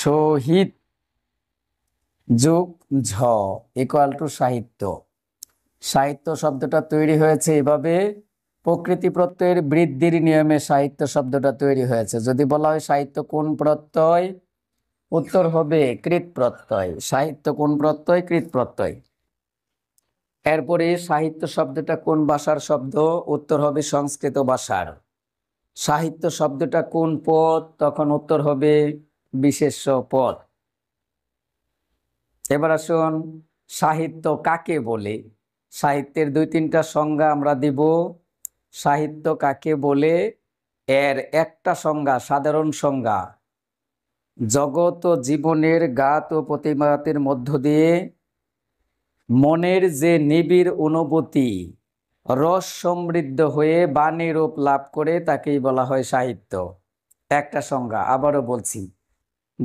সহিত যোগ ঝ ইকুয়াল টু সাহিত্য সাহিত্য শব্দটা তৈরি হয়েছে এভাবে প্রকৃতি প্রত্যয়ের বৃদ্ধির নিয়মে সাহিত্য শব্দটা তৈরি হয়েছে যদি বলা হয় সাহিত্য কোন প্রত্যয় উত্তর হবে কৃত প্রত্যয় সাহিত্য কোন প্রত্যয় কৃত প্রত্যয় এরপরে সাহিত্য শব্দটা কোন ভাষার শব্দ উত্তর হবে সংস্কৃত ভাষার সাহিত্য শব্দটা কোন পদ তখন উত্তর হবে বিশেষ পদ এবার আসুন সাহিত্য কাকে বলে সাহিত্যের দুই তিনটা সংজ্ঞা আমরা দিব সাহিত্য কাকে বলে এর একটা সংজ্ঞা সাধারণ সংজ্ঞা জগৎ ও জীবনের গাত ও প্রতিমাতের মধ্য দিয়ে মনের যে নিবিড় অনুভূতি রস সমৃদ্ধ হয়ে বাণী রূপ লাভ করে তাকেই বলা হয় সাহিত্য একটা সংজ্ঞা আবারও বলছি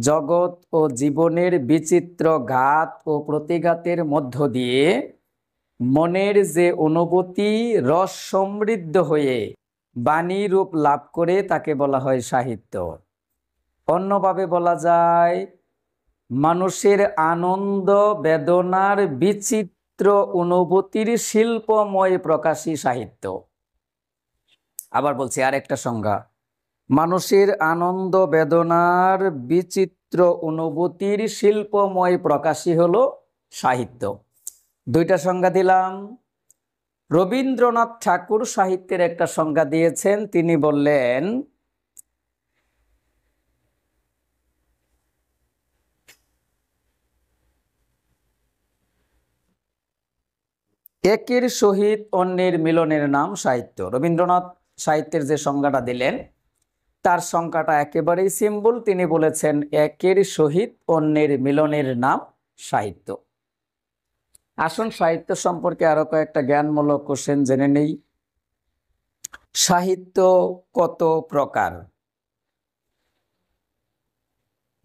জগৎ ও জীবনের বিচিত্র ঘাত ও প্রতিঘাতের মধ্য দিয়ে মনের যে অনুভূতি রস সমৃদ্ধ হয়ে বাণী রূপ লাভ করে তাকে বলা হয় সাহিত্য অন্যভাবে বলা যায় মানুষের আনন্দ বেদনার বিচিত্র অনুভূতির শিল্পময় প্রকাশী সাহিত্য আবার বলছি আর একটা সংজ্ঞা মানুষের আনন্দ বেদনার বিচিত্র অনুভূতির শিল্পময় প্রকাশই হলো সাহিত্য দুইটা সংজ্ঞা দিলাম রবীন্দ্রনাথ ঠাকুর সাহিত্যের একটা সংজ্ঞা দিয়েছেন তিনি বললেন একের সহিত অন্যের মিলনের নাম সাহিত্য রবীন্দ্রনাথ সাহিত্যের যে সংজ্ঞাটা দিলেন তার সংখ্যাটা একেবারেই সিম্বল তিনি বলেছেন একের সহিত অন্যের মিলনের নাম সাহিত্য আসুন সাহিত্য সম্পর্কে আরো কয়েকটা জ্ঞানমূলক কোশ্চেন জেনে নেই সাহিত্য কত প্রকার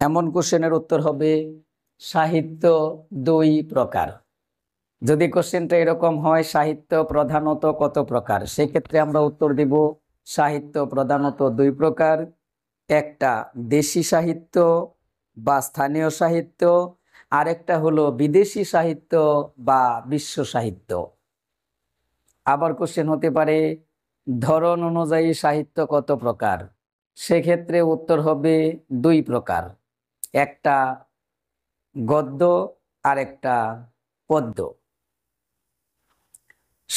এমন কোশ্চেনের উত্তর হবে সাহিত্য দুই প্রকার যদি কোশ্চেনটা এরকম হয় সাহিত্য প্রধানত কত প্রকার সেক্ষেত্রে আমরা উত্তর দিব সাহিত্য প্রধানত দুই প্রকার একটা দেশি সাহিত্য বা স্থানীয় সাহিত্য আরেকটা হলো বিদেশি সাহিত্য বা বিশ্ব সাহিত্য আবার কোশ্চেন হতে পারে ধরন অনুযায়ী সাহিত্য কত প্রকার সেক্ষেত্রে উত্তর হবে দুই প্রকার একটা গদ্য আরেকটা পদ্য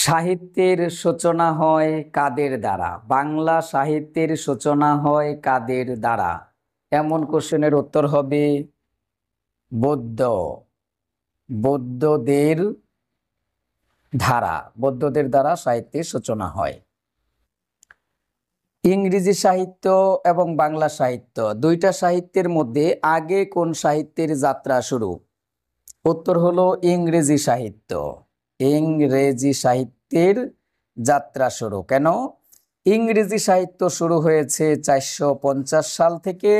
সাহিত্যের সূচনা হয় কাদের দ্বারা বাংলা সাহিত্যের সূচনা হয় কাদের দ্বারা এমন কোশ্চেনের উত্তর হবে বৌদ্ধ বৌদ্ধদের ধারা বৌদ্ধদের দ্বারা সাহিত্যের সূচনা হয় ইংরেজি সাহিত্য এবং বাংলা সাহিত্য দুইটা সাহিত্যের মধ্যে আগে কোন সাহিত্যের যাত্রা শুরু উত্তর হলো ইংরেজি সাহিত্য ইংরেজি সাহিত্যের যাত্রা শুরু কেন ইংরেজি সাহিত্য শুরু হয়েছে চারশো সাল থেকে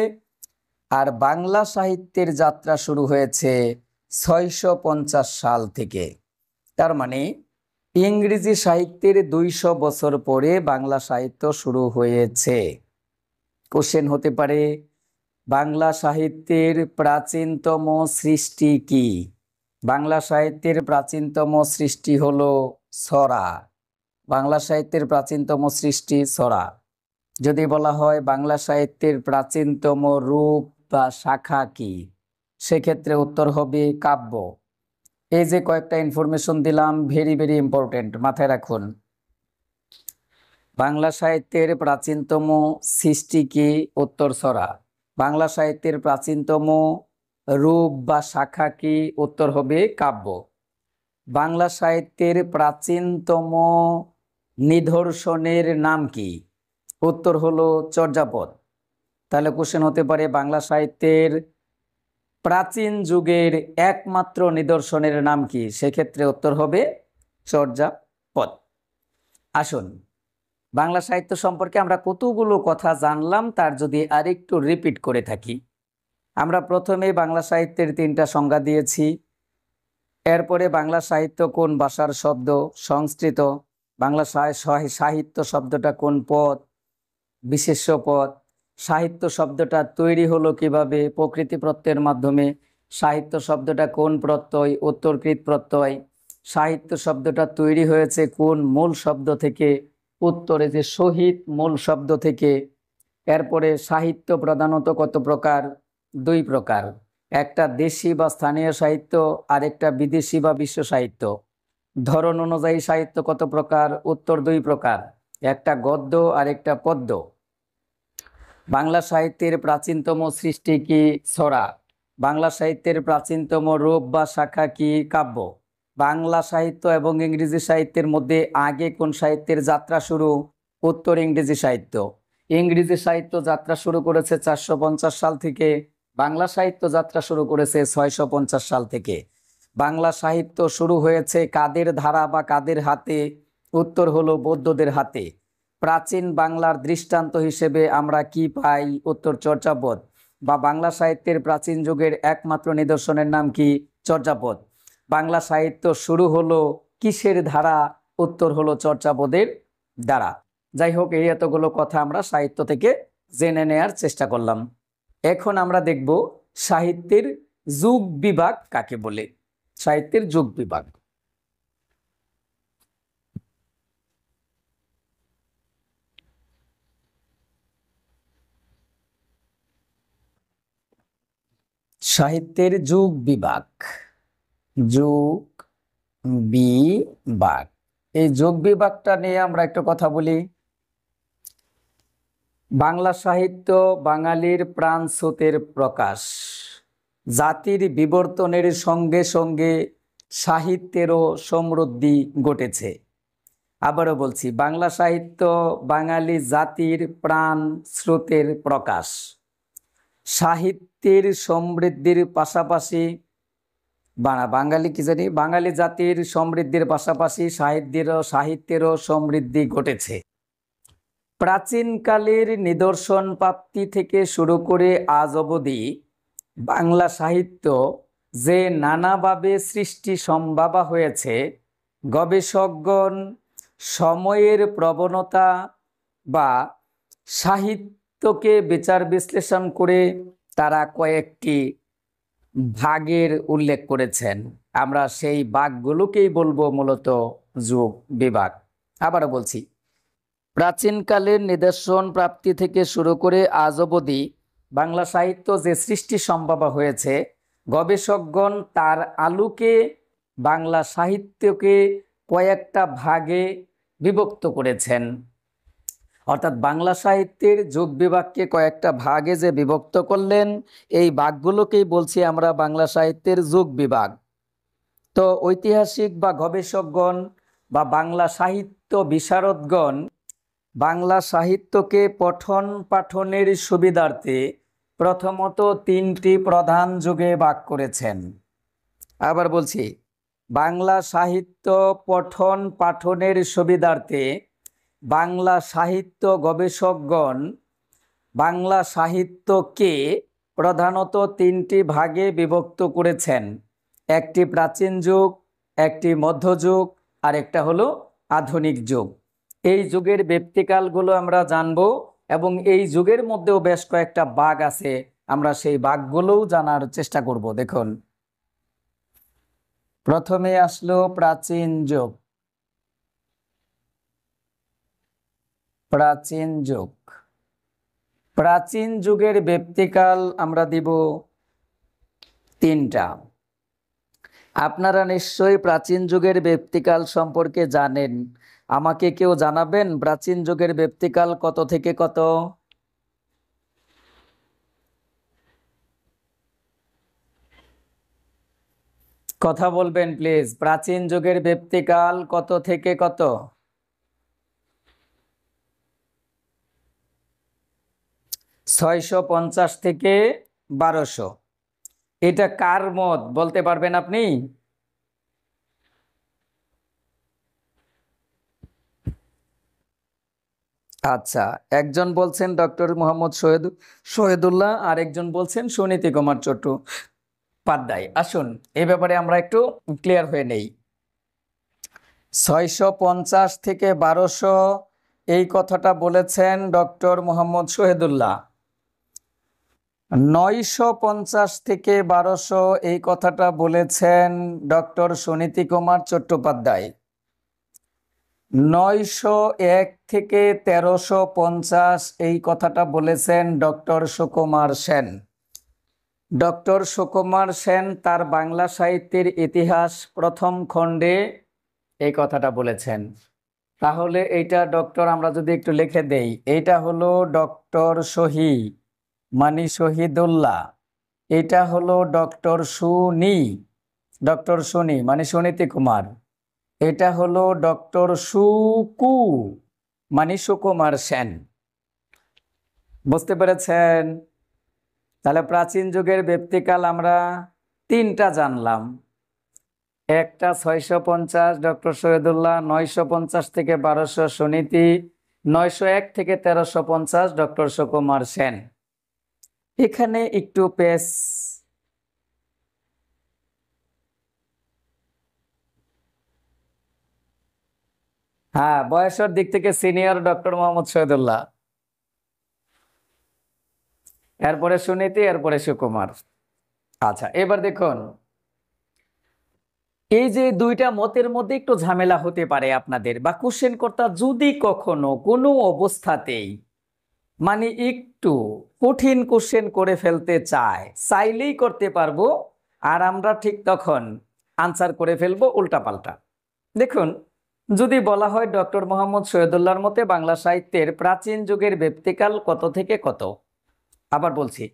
আর বাংলা সাহিত্যের যাত্রা শুরু হয়েছে ছয়শো সাল থেকে তার মানে ইংরেজি সাহিত্যের দুইশো বছর পরে বাংলা সাহিত্য শুরু হয়েছে কোশ্চেন হতে পারে বাংলা সাহিত্যের প্রাচীনতম সৃষ্টি কী বাংলা সাহিত্যের প্রাচীনতম সৃষ্টি হল সরা বাংলা সাহিত্যের প্রাচীনতম সৃষ্টি সরা যদি বলা হয় বাংলা সাহিত্যের প্রাচীনতম রূপ বা শাখা কি সেক্ষেত্রে উত্তর হবে কাব্য এই যে কয়েকটা ইনফরমেশন দিলাম ভেরি ভেরি ইম্পর্টেন্ট মাথায় রাখুন বাংলা সাহিত্যের প্রাচীনতম সৃষ্টি কি উত্তর সরা বাংলা সাহিত্যের প্রাচীনতম রূপ বা শাখা কি উত্তর হবে কাব্য বাংলা সাহিত্যের প্রাচীনতম নিদর্শনের নাম কি উত্তর হলো চর্যাপদ তাহলে কোশ্চেন হতে পারে বাংলা সাহিত্যের প্রাচীন যুগের একমাত্র নিদর্শনের নাম কি সেক্ষেত্রে উত্তর হবে চর্যাপদ আসুন বাংলা সাহিত্য সম্পর্কে আমরা কতগুলো কথা জানলাম তার যদি আরেকটু রিপিট করে থাকি আমরা প্রথমে বাংলা সাহিত্যের তিনটা সংজ্ঞা দিয়েছি এরপরে বাংলা সাহিত্য কোন ভাষার শব্দ সংস্কৃত বাংলা সাহিত্য শব্দটা কোন পদ বিশেষ্য পদ সাহিত্য শব্দটা তৈরি হলো কিভাবে প্রকৃতি প্রত্যয়ের মাধ্যমে সাহিত্য শব্দটা কোন প্রত্যয় উত্তরকৃত প্রত্যয় সাহিত্য শব্দটা তৈরি হয়েছে কোন মূল শব্দ থেকে উত্তরে যে শহীদ মূল শব্দ থেকে এরপরে সাহিত্য প্রধানত কত প্রকার দুই প্রকার একটা দেশি বা স্থানীয় সাহিত্য আর একটা বিদেশি বা বিশ্ব সাহিত্য ধরন অনুযায়ী সাহিত্য কত প্রকার উত্তর দুই প্রকার একটা গদ্য আর একটা পদ্য বাংলা সাহিত্যের প্রাচীনতম সৃষ্টি কি ছড়া বাংলা সাহিত্যের প্রাচীনতম রূপ বা শাখা কি কাব্য বাংলা সাহিত্য এবং ইংরেজি সাহিত্যের মধ্যে আগে কোন সাহিত্যের যাত্রা শুরু উত্তর ইংরেজি সাহিত্য ইংরেজি সাহিত্য যাত্রা শুরু করেছে চারশো সাল থেকে বাংলা সাহিত্য যাত্রা শুরু করেছে ছয়শো সাল থেকে বাংলা সাহিত্য শুরু হয়েছে কাদের ধারা বা কাদের হাতে উত্তর হলো বৌদ্ধদের হাতে প্রাচীন বাংলার দৃষ্টান্ত হিসেবে আমরা কি পাই উত্তর চর্যাপদ বা বাংলা সাহিত্যের প্রাচীন যুগের একমাত্র নিদর্শনের নাম কি চর্যাপদ বাংলা সাহিত্য শুরু হলো কিসের ধারা উত্তর হলো চর্যাপদের দ্বারা যাই হোক এই এতগুলো কথা আমরা সাহিত্য থেকে জেনে নেয়ার চেষ্টা করলাম এখন আমরা দেখব সাহিত্যের যুগ বিভাগ কাকে বলে সাহিত্যের যুগ বিভাগ সাহিত্যের যুগ বিভাগ যুগ বিভাগ এই যোগ বিভাগটা নিয়ে আমরা একটা কথা বলি বাংলা সাহিত্য বাঙালির প্রাণ স্রোতের প্রকাশ জাতির বিবর্তনের সঙ্গে সঙ্গে সাহিত্যেরও সমৃদ্ধি ঘটেছে আবারও বলছি বাংলা সাহিত্য বাঙালি জাতির প্রাণ স্রোতের প্রকাশ সাহিত্যের সমৃদ্ধির পাশাপাশি বাঙালি কি জানি বাঙালি জাতির সমৃদ্ধির পাশাপাশি সাহিত্যেরও সাহিত্যেরও সমৃদ্ধি ঘটেছে প্রাচীনকালের নিদর্শন প্রাপ্তি থেকে শুরু করে আজ অবধি বাংলা সাহিত্য যে নানাভাবে সৃষ্টি সম্ভাবা হয়েছে গবেষকগণ সময়ের প্রবণতা বা সাহিত্যকে বিচার বিশ্লেষণ করে তারা কয়েকটি ভাগের উল্লেখ করেছেন আমরা সেই বাঘগুলোকেই বলবো মূলত যুগ বিভাগ আবারও বলছি প্রাচীনকালের নিদর্শন প্রাপ্তি থেকে শুরু করে আজ অবধি বাংলা সাহিত্য যে সৃষ্টি সম্ভব হয়েছে গবেষকগণ তার আলোকে বাংলা সাহিত্যকে কয়েকটা ভাগে বিভক্ত করেছেন অর্থাৎ বাংলা সাহিত্যের যোগ বিভাগকে কয়েকটা ভাগে যে বিভক্ত করলেন এই ভাগগুলোকেই বলছি আমরা বাংলা সাহিত্যের যোগ বিভাগ তো ঐতিহাসিক বা গবেষকগণ বা বাংলা সাহিত্য বিশারদগণ বাংলা সাহিত্যকে পঠন পাঠনের সুবিধার্থে প্রথমত তিনটি প্রধান যুগে বাক করেছেন আবার বলছি বাংলা সাহিত্য পঠন পাঠনের সুবিধার্থে বাংলা সাহিত্য গবেষকগণ বাংলা সাহিত্যকে প্রধানত তিনটি ভাগে বিভক্ত করেছেন একটি প্রাচীন যুগ একটি মধ্যযুগ আর একটা হলো আধুনিক যুগ এই যুগের ব্যক্তিকালগুলো আমরা জানব এবং এই যুগের মধ্যেও বেশ কয়েকটা বাঘ আছে আমরা সেই বাঘগুলোও জানার চেষ্টা করব দেখুন প্রথমে আসলো প্রাচীন যুগ প্রাচীন যুগ প্রাচীন যুগের ব্যক্তিকাল আমরা দিব তিনটা আপনারা নিশ্চয়ই প্রাচীন যুগের ব্যক্তিকাল সম্পর্কে জানেন আমাকে কেউ জানাবেন প্রাচীন যুগের ব্যক্তিকাল কত থেকে কত কথা বলবেন প্লিজ প্রাচীন যুগের ব্যক্তিকাল কত থেকে কত ছয়শো পঞ্চাশ থেকে বারোশো এটা কার মত বলতে পারবেন আপনি আচ্ছা একজন বলছেন ডক্টর মোহাম্মদ শহীদ শহীদুল্লাহ আর একজন বলছেন সুনীতি কুমার চট্টু আসুন এ ব্যাপারে আমরা একটু ক্লিয়ার হয়ে নেই ছয়শো পঞ্চাশ থেকে বারোশো এই কথাটা বলেছেন ডক্টর মোহাম্মদ শহীদুল্লাহ নয়শো পঞ্চাশ থেকে বারোশো এই কথাটা বলেছেন ডক্টর সুনীতি কুমার চট্টোপাধ্যায় নয়শো এক থেকে তেরোশো পঞ্চাশ এই কথাটা বলেছেন ডক্টর সুকুমার সেন ডক্টর সুকুমার সেন তার বাংলা সাহিত্যের ইতিহাস প্রথম খণ্ডে এই কথাটা বলেছেন তাহলে এইটা ডক্টর আমরা যদি একটু লিখে দেই এইটা হলো ডক্টর শহী মানি শহীদুল্লাহ এটা হলো ডক্টর সুনি ডক্টর সুনি মানে সুনীতি কুমার এটা হলো ডক্টর সুকু মানে সুকুমার সেন বুঝতে পেরেছেন তাহলে প্রাচীন যুগের ব্যক্তিকাল আমরা তিনটা জানলাম একটা ছয়শো পঞ্চাশ ডক্টর শহীদুল্লাহ নয়শো পঞ্চাশ থেকে বারোশো সুনীতি নয়শো এক থেকে তেরোশো পঞ্চাশ ডক্টর সুকুমার সেন এখানে একটু পেশ হ্যাঁ বয়সের দিক থেকে সিনিয়র ডক্টর মোহাম্মদ শহীদুল্লাহ এরপরে সুনীতি এরপরে সুকুমার আচ্ছা এবার দেখুন এই যে দুইটা মতের মধ্যে একটু ঝামেলা হতে পারে আপনাদের বা কোশ্চেন কর্তা যদি কখনো কোনো অবস্থাতেই মানে একটু কঠিন কোশ্চেন করে ফেলতে চায় চাইলেই করতে পারবো আর আমরা ঠিক তখন আনসার করে ফেলবো উল্টা পাল্টা দেখুন যদি বলা হয় ডক্টর মোহাম্মদ সৈয়দুল্লাহর মতে বাংলা সাহিত্যের প্রাচীন যুগের ব্যক্তিকাল কত থেকে কত আবার বলছি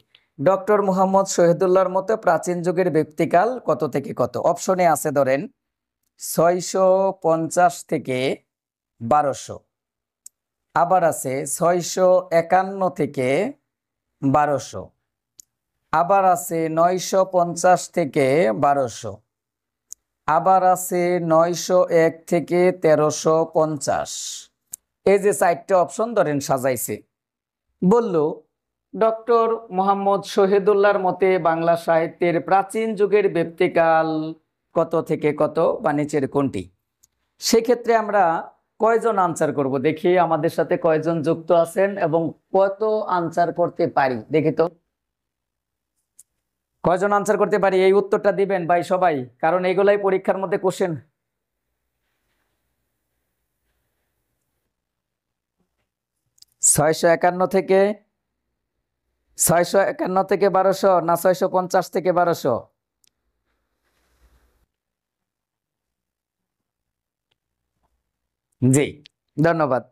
ডক্টর মোহাম্মদ শহীদুল্লার মতে প্রাচীন যুগের ব্যক্তিকাল কত থেকে কত অপশনে আছে ধরেন ছয়শো পঞ্চাশ থেকে বারোশো আবার আছে ছয়শো একান্ন থেকে বারোশো আবার আছে নয়শো পঞ্চাশ থেকে বারোশো আবার আছে নয়শো এক থেকে তেরোশো পঞ্চাশ এই যে চারটে অপশন ধরেন সাজাইছে বলল ডক্টর মোহাম্মদ শহীদুল্লাহর মতে বাংলা সাহিত্যের প্রাচীন যুগের ব্যক্তিকাল কত থেকে কত বা নিচের কোনটি সেক্ষেত্রে আমরা কয়জন আনসার করব দেখি আমাদের সাথে কয়জন যুক্ত আছেন এবং কত আনসার করতে পারি দেখি তো কয়জন আনসার করতে পারি এই উত্তরটা দিবেন ভাই সবাই কারণ এগুলাই পরীক্ষার মধ্যে কোশ্চেন ছয়শো একান্ন থেকে ছয়শো একান্ন থেকে বারোশো না ছয়শো পঞ্চাশ থেকে বারোশো জি ধন্যবাদ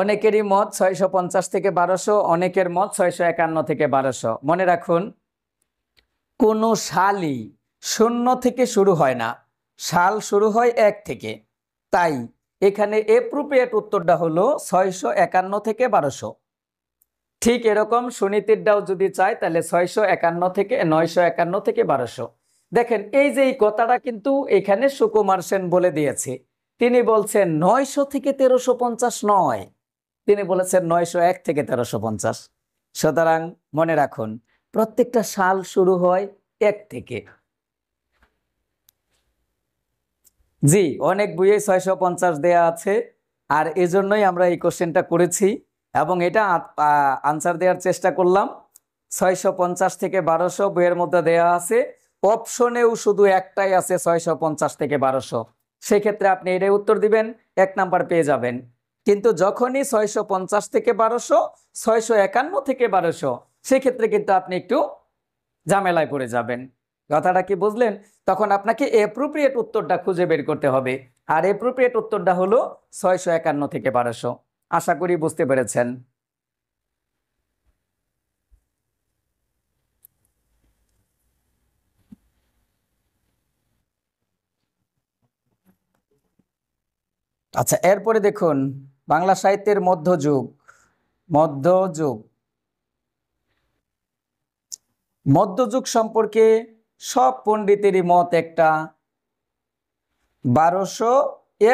অনেকেরই মত ছয়শো পঞ্চাশ থেকে বারোশো অনেকের মত ছয়শো একান্ন থেকে বারোশো মনে রাখুন কোনো সালই শূন্য থেকে শুরু হয় না সাল শুরু হয় এক থেকে তাই এখানে এপ্রোপ্রিয়েট উত্তরটা হলো ছয়শো একান্ন থেকে বারোশো ঠিক এরকম সুনীতিরটাও যদি চাই তাহলে ছয়শো একান্ন থেকে নয়শো একান্ন থেকে বারোশো দেখেন এই যে এই কথাটা কিন্তু এখানে সুকুমার সেন বলে দিয়েছে তিনি বলছেন নয়শো থেকে তেরোশো পঞ্চাশ নয় তিনি বলেছেন নয়শো এক থেকে তেরোশো পঞ্চাশ সুতরাং মনে রাখুন প্রত্যেকটা সাল শুরু হয় এক থেকে জি অনেক বইয়ে ছয়শো পঞ্চাশ দেয়া আছে আর এজন্যই আমরা এই কোশ্চেনটা করেছি এবং এটা আনসার দেওয়ার চেষ্টা করলাম ছয়শো পঞ্চাশ থেকে বারোশো বইয়ের মধ্যে দেয়া আছে অপশনেও শুধু একটাই আছে ছয়শো পঞ্চাশ থেকে বারোশো সেক্ষেত্রে আপনি এটাই উত্তর দিবেন এক নাম্বার পেয়ে যাবেন কিন্তু যখনই ছয়শো পঞ্চাশ থেকে বারোশো ছয়শো একান্ন থেকে বারোশো সেক্ষেত্রে কিন্তু আপনি একটু ঝামেলায় পড়ে যাবেন কথাটা কি বুঝলেন তখন আপনাকে অ্যাপ্রোপ্রিয়েট উত্তরটা খুঁজে বের করতে হবে আর অ্যাপ্রোপ্রিয়েট উত্তরটা হলো ছয়শো একান্ন থেকে বারোশো আশা করি বুঝতে পেরেছেন আচ্ছা এরপরে দেখুন বাংলা সাহিত্যের মধ্যযুগ মধ্যযুগ মধ্যযুগ সম্পর্কে সব পণ্ডিতেরই মত একটা বারোশো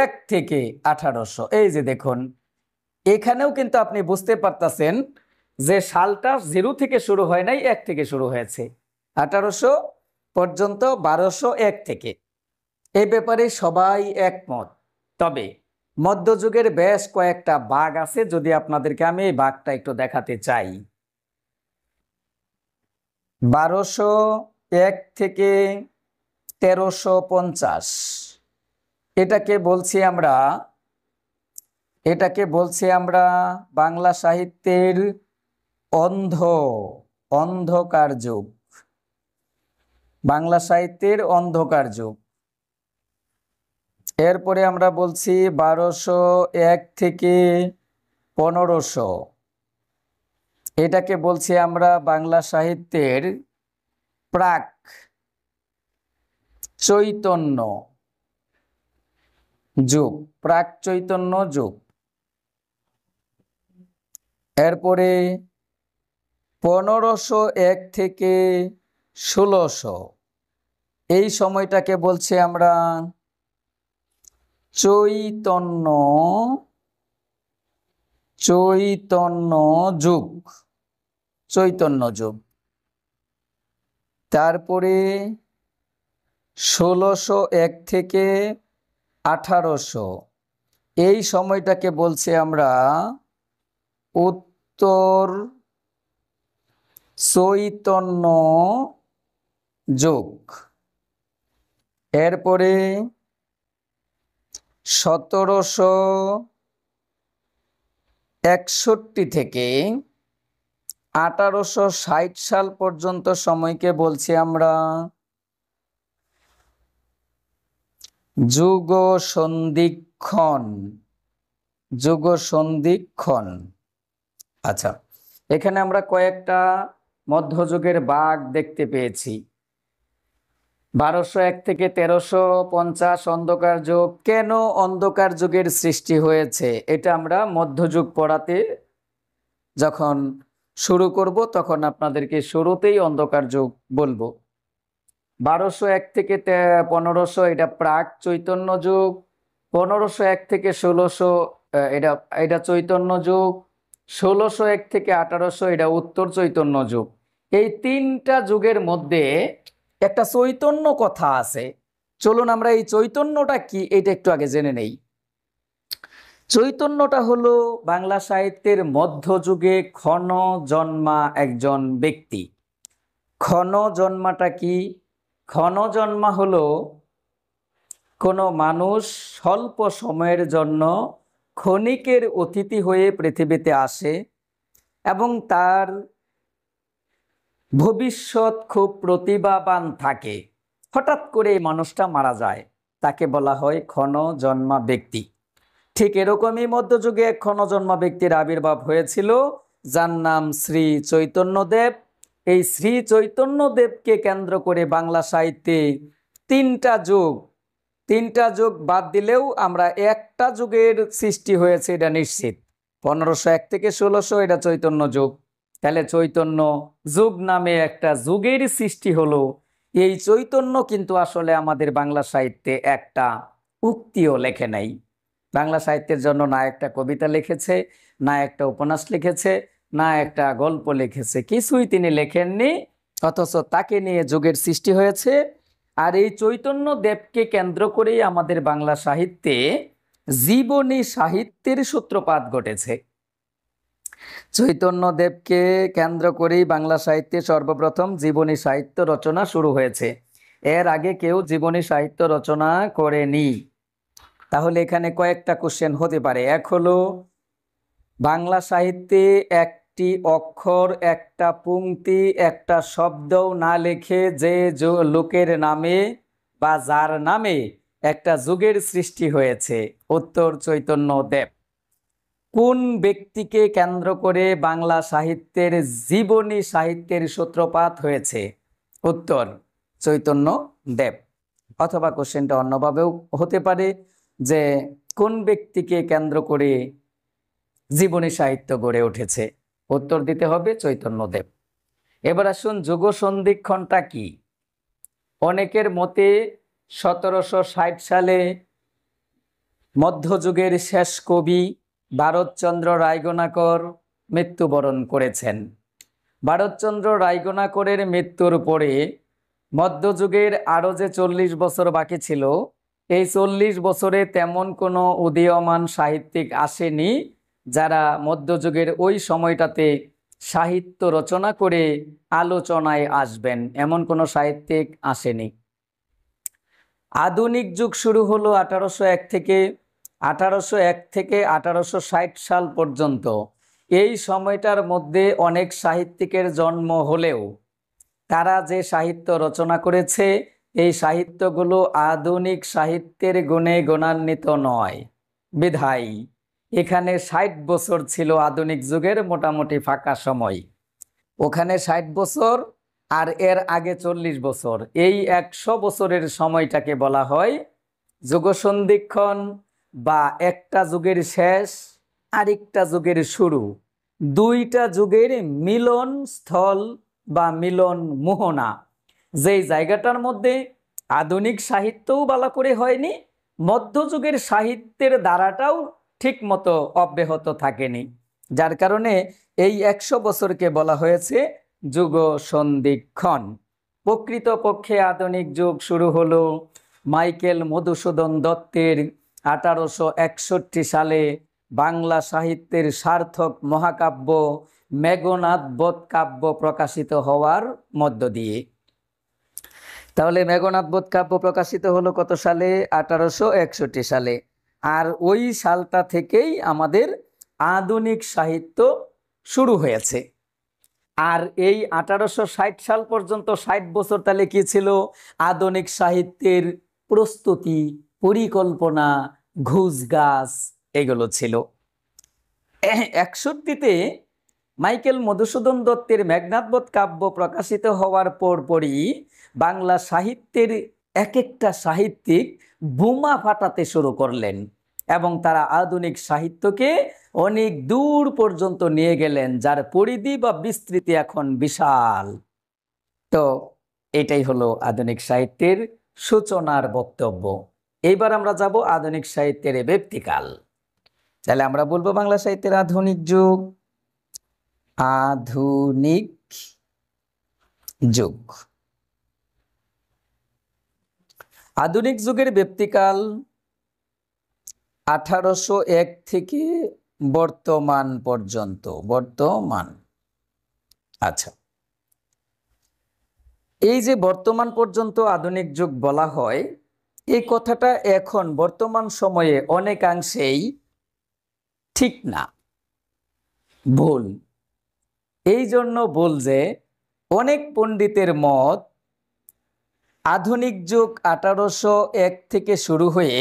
এক থেকে আঠারোশো এই যে দেখুন এখানেও কিন্তু আপনি বুঝতে পারতাছেন যে সালটা জিরো থেকে শুরু হয় নাই এক থেকে শুরু হয়েছে আঠারোশো পর্যন্ত বারোশো এক থেকে এ ব্যাপারে সবাই একমত তবে মধ্যযুগের বেশ কয়েকটা বাঘ আছে যদি আপনাদেরকে আমি এই বাঘটা একটু দেখাতে চাই বারোশো এক থেকে তেরোশো পঞ্চাশ এটাকে বলছি আমরা এটাকে বলছি আমরা বাংলা সাহিত্যের অন্ধ অন্ধকার যুগ বাংলা সাহিত্যের অন্ধকার যুগ এরপরে আমরা বলছি বারোশো এক থেকে পনেরোশো এটাকে বলছি আমরা বাংলা সাহিত্যের প্রাক চৈতন্য যুগ প্রাক চৈতন্য যুগ এরপরে পনেরোশো এক থেকে ষোলোশো এই সময়টাকে বলছি আমরা চৈতন্য চৈতন্য যুগ চৈতন্য যুগ তারপরে ষোলোশো এক থেকে আঠারোশো এই সময়টাকে বলছি আমরা উত্তর চৈতন্য যুগ এরপরে সতেরোশো একষট্টি থেকে আঠারোশো ষাট সাল পর্যন্ত সময়কে বলছি আমরা যুগ সন্ধিক্ষণ যুগ সন্ধিক্ষণ আচ্ছা এখানে আমরা কয়েকটা মধ্যযুগের বাঘ দেখতে পেয়েছি বারোশো এক থেকে তেরোশো পঞ্চাশ অন্ধকার যুগ কেন অন্ধকার যুগের সৃষ্টি হয়েছে এটা আমরা মধ্যযুগ পড়াতে যখন শুরু করব তখন আপনাদেরকে শুরুতেই অন্ধকার যুগ বলবো বারোশো এক থেকে পনেরোশো এটা প্রাক চৈতন্য যুগ পনেরোশো এক থেকে ষোলোশো এটা এটা চৈতন্য যুগ ষোলোশো এক থেকে আঠারোশো এটা উত্তর চৈতন্য যুগ এই তিনটা যুগের মধ্যে একটা চৈতন্য কথা আছে চলুন আমরা এই চৈতন্যটা কি এটা একটু আগে জেনে নেই চৈতন্যটা হলো বাংলা সাহিত্যের মধ্যযুগে ক্ষণ জন্মা একজন ব্যক্তি ক্ষণ জন্মাটা কি ক্ষণ জন্মা হলো কোনো মানুষ স্বল্প সময়ের জন্য ক্ষণিকের অতিথি হয়ে পৃথিবীতে আসে এবং তার ভবিষ্যৎ খুব প্রতিভাবান থাকে হঠাৎ করে এই মানুষটা মারা যায় তাকে বলা হয় ক্ষণ জন্মা ব্যক্তি ঠিক এরকমই মধ্যযুগে ক্ষণজন্ম ব্যক্তির আবির্ভাব হয়েছিল যার নাম শ্রী চৈতন্যদেব এই শ্রী চৈতন্যদেবকে কেন্দ্র করে বাংলা সাহিত্যে তিনটা যুগ তিনটা যুগ বাদ দিলেও আমরা একটা যুগের সৃষ্টি হয়েছে এটা নিশ্চিত পনেরোশো এক থেকে ষোলোশো এটা চৈতন্য যুগ তাহলে চৈতন্য যুগ নামে একটা যুগের সৃষ্টি হলো এই চৈতন্য কিন্তু আসলে আমাদের বাংলা সাহিত্যে একটা উক্তিও লেখে নেয় বাংলা সাহিত্যের জন্য না একটা কবিতা লিখেছে না একটা উপন্যাস লিখেছে না একটা গল্প লিখেছে কিছুই তিনি লেখেননি অথচ তাকে নিয়ে যুগের সৃষ্টি হয়েছে আর এই চৈতন্য দেবকে কেন্দ্র করেই আমাদের বাংলা সাহিত্যে জীবনী সাহিত্যের সূত্রপাত ঘটেছে চৈতন্য দেবকে কেন্দ্র করেই বাংলা সাহিত্যে সর্বপ্রথম জীবনী সাহিত্য রচনা শুরু হয়েছে এর আগে কেউ জীবনী সাহিত্য রচনা করেনি তাহলে এখানে কয়েকটা কোশ্চেন হতে পারে এক হলো বাংলা সাহিত্যে একটি অক্ষর একটা পুংক্তি একটা শব্দ না লেখে যে লোকের নামে বা যার নামে একটা যুগের সৃষ্টি হয়েছে উত্তর চৈতন্য দেব কোন ব্যক্তিকে কেন্দ্র করে বাংলা সাহিত্যের জীবনী সাহিত্যের সূত্রপাত হয়েছে উত্তর চৈতন্য দেব অথবা কোশ্চেনটা অন্যভাবেও হতে পারে যে কোন ব্যক্তিকে কেন্দ্র করে জীবনী সাহিত্য গড়ে উঠেছে উত্তর দিতে হবে চৈতন্যদেব এবার আসুন যুগ সন্ধিক্ষণটা কি অনেকের মতে সতেরোশো ষাট সালে মধ্যযুগের শেষ কবি ভারতচন্দ্র রায়গোনাকর মৃত্যুবরণ করেছেন ভারতচন্দ্র রায়গোনাকরের মৃত্যুর পরে মধ্যযুগের আরও যে চল্লিশ বছর বাকি ছিল এই চল্লিশ বছরে তেমন কোনো উদীয়মান সাহিত্যিক আসেনি যারা মধ্যযুগের ওই সময়টাতে সাহিত্য রচনা করে আলোচনায় আসবেন এমন কোনো সাহিত্যিক আসেনি আধুনিক যুগ শুরু হলো আঠারোশো এক থেকে আঠারোশো এক থেকে আঠারোশো ষাট সাল পর্যন্ত এই সময়টার মধ্যে অনেক সাহিত্যিকের জন্ম হলেও তারা যে সাহিত্য রচনা করেছে এই সাহিত্যগুলো আধুনিক সাহিত্যের গুণে গুণান্বিত নয় বিধায় এখানে ষাট বছর ছিল আধুনিক যুগের মোটামুটি ফাঁকা সময় ওখানে ষাট বছর আর এর আগে চল্লিশ বছর এই একশো বছরের সময়টাকে বলা হয় যুগসন্ধিক্ষণ বা একটা যুগের শেষ আরেকটা যুগের শুরু দুইটা যুগের মিলন স্থল বা মিলন মোহনা যে জায়গাটার মধ্যে আধুনিক সাহিত্যও বালা করে হয়নি মধ্যযুগের সাহিত্যের দ্বারাটাও ঠিকমতো অব্যাহত থাকেনি যার কারণে এই একশো বছরকে বলা হয়েছে যুগ সন্ধিক্ষণ প্রকৃতপক্ষে আধুনিক যুগ শুরু হলো মাইকেল মধুসূদন দত্তের আঠারোশো সালে বাংলা সাহিত্যের সার্থক মহাকাব্য মেঘনাথ বোধ কাব্য প্রকাশিত হওয়ার মধ্য দিয়ে তাহলে মেঘনাথ বোধ কাব্য প্রকাশিত হলো কত সালে আঠারোশো একষট্টি সালে আর ওই সালটা থেকেই আমাদের আধুনিক সাহিত্য শুরু হয়েছে আর এই আঠারোশো সাল পর্যন্ত ষাট বছর তাহলে কী ছিল আধুনিক সাহিত্যের প্রস্তুতি পরিকল্পনা ঘুষ গাছ এগুলো ছিল একষট্টিতে মাইকেল মধুসূদন দত্তের মেঘনাথবোধ কাব্য প্রকাশিত হওয়ার পরপরই বাংলা সাহিত্যের এক একটা সাহিত্যিক বোমা ফাটাতে শুরু করলেন এবং তারা আধুনিক সাহিত্যকে অনেক দূর পর্যন্ত নিয়ে গেলেন যার পরিধি বা বিস্তৃতি এখন বিশাল তো এটাই হলো আধুনিক সাহিত্যের সূচনার বক্তব্য এইবার আমরা যাব আধুনিক সাহিত্যের ব্যক্তিকাল তাহলে আমরা বলবো বাংলা সাহিত্যের আধুনিক যুগ আধুনিক যুগ আধুনিক যুগের ব্যক্তিকাল আঠারোশো এক থেকে বর্তমান পর্যন্ত বর্তমান আচ্ছা এই যে বর্তমান পর্যন্ত আধুনিক যুগ বলা হয় এই কথাটা এখন বর্তমান সময়ে অনেকাংশেই ঠিক না ভুল এই জন্য ভুল যে অনেক পণ্ডিতের মত আধুনিক যুগ আঠারোশো এক থেকে শুরু হয়ে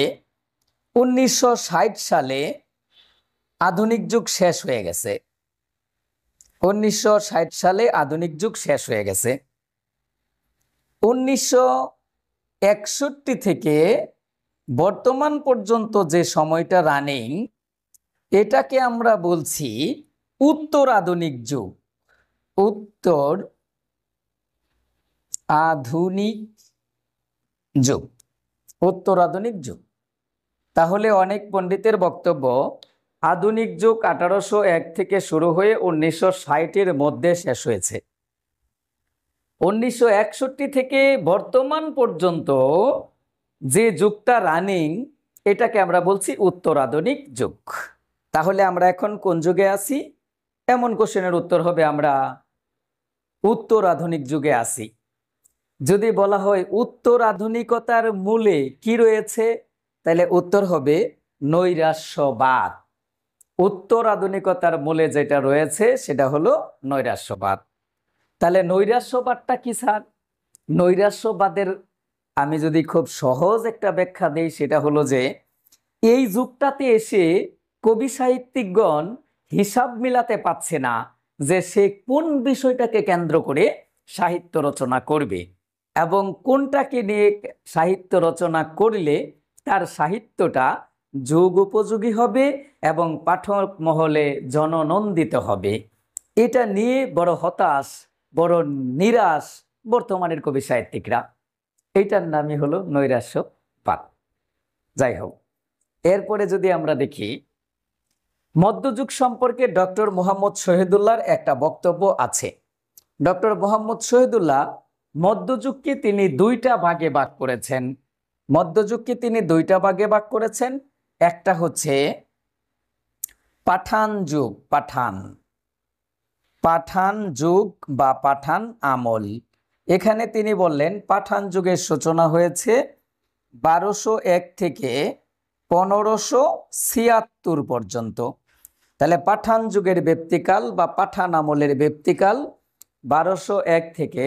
উনিশশো সালে আধুনিক যুগ শেষ হয়ে গেছে উনিশশো সালে আধুনিক যুগ শেষ হয়ে গেছে উনিশশো থেকে বর্তমান পর্যন্ত যে সময়টা রানিং এটাকে আমরা বলছি উত্তর আধুনিক যুগ উত্তর আধুনিক যুগ উত্তরাধুনিক যুগ তাহলে অনেক পণ্ডিতের বক্তব্য আধুনিক যুগ আঠারোশো এক থেকে শুরু হয়ে উনিশশো ষাটের মধ্যে শেষ হয়েছে উনিশশো একষট্টি থেকে বর্তমান পর্যন্ত যে যুগটা রানিং এটাকে আমরা বলছি উত্তরাধুনিক যুগ তাহলে আমরা এখন কোন যুগে আছি এমন কোশ্চেনের উত্তর হবে আমরা উত্তর আধুনিক যুগে আসি যদি বলা হয় উত্তর আধুনিকতার মূলে কি রয়েছে তাহলে উত্তর হবে নৈরাস্যবাদ উত্তর আধুনিকতার মূলে যেটা রয়েছে সেটা হলো নৈরাস্যবাদ তাহলে নৈরাস্যবাদটা কি স্যার নৈরাস্যবাদের আমি যদি খুব সহজ একটা ব্যাখ্যা দিই সেটা হলো যে এই যুগটাতে এসে কবি সাহিত্যিকগণ হিসাব মিলাতে পাচ্ছে না যে সে কোন বিষয়টাকে কেন্দ্র করে সাহিত্য রচনা করবে এবং কোনটাকে নিয়ে সাহিত্য রচনা করলে তার সাহিত্যটা যোগ উপযোগী হবে এবং পাঠক মহলে জননন্দিত হবে এটা নিয়ে বড় হতাশ বড় নিরাশ বর্তমানের কবি সাহিত্যিকরা এইটার নামই হলো পাত যাই হোক এরপরে যদি আমরা দেখি মধ্যযুগ সম্পর্কে ডক্টর মোহাম্মদ শহীদুল্লাহর একটা বক্তব্য আছে ডক্টর মোহাম্মদ শহীদুল্লাহ মধ্যযুগকে তিনি দুইটা ভাগে ভাগ করেছেন মধ্যযুগকে তিনি দুইটা ভাগে ভাগ করেছেন একটা হচ্ছে পাঠান যুগ পাঠান পাঠান যুগ বা পাঠান আমল এখানে তিনি বললেন পাঠান যুগের সূচনা হয়েছে বারোশো এক থেকে পনেরোশো ছিয়াত্তর পর্যন্ত তাহলে পাঠান যুগের ব্যক্তিকাল বা পাঠান আমলের ব্যক্তিকাল বারোশো এক থেকে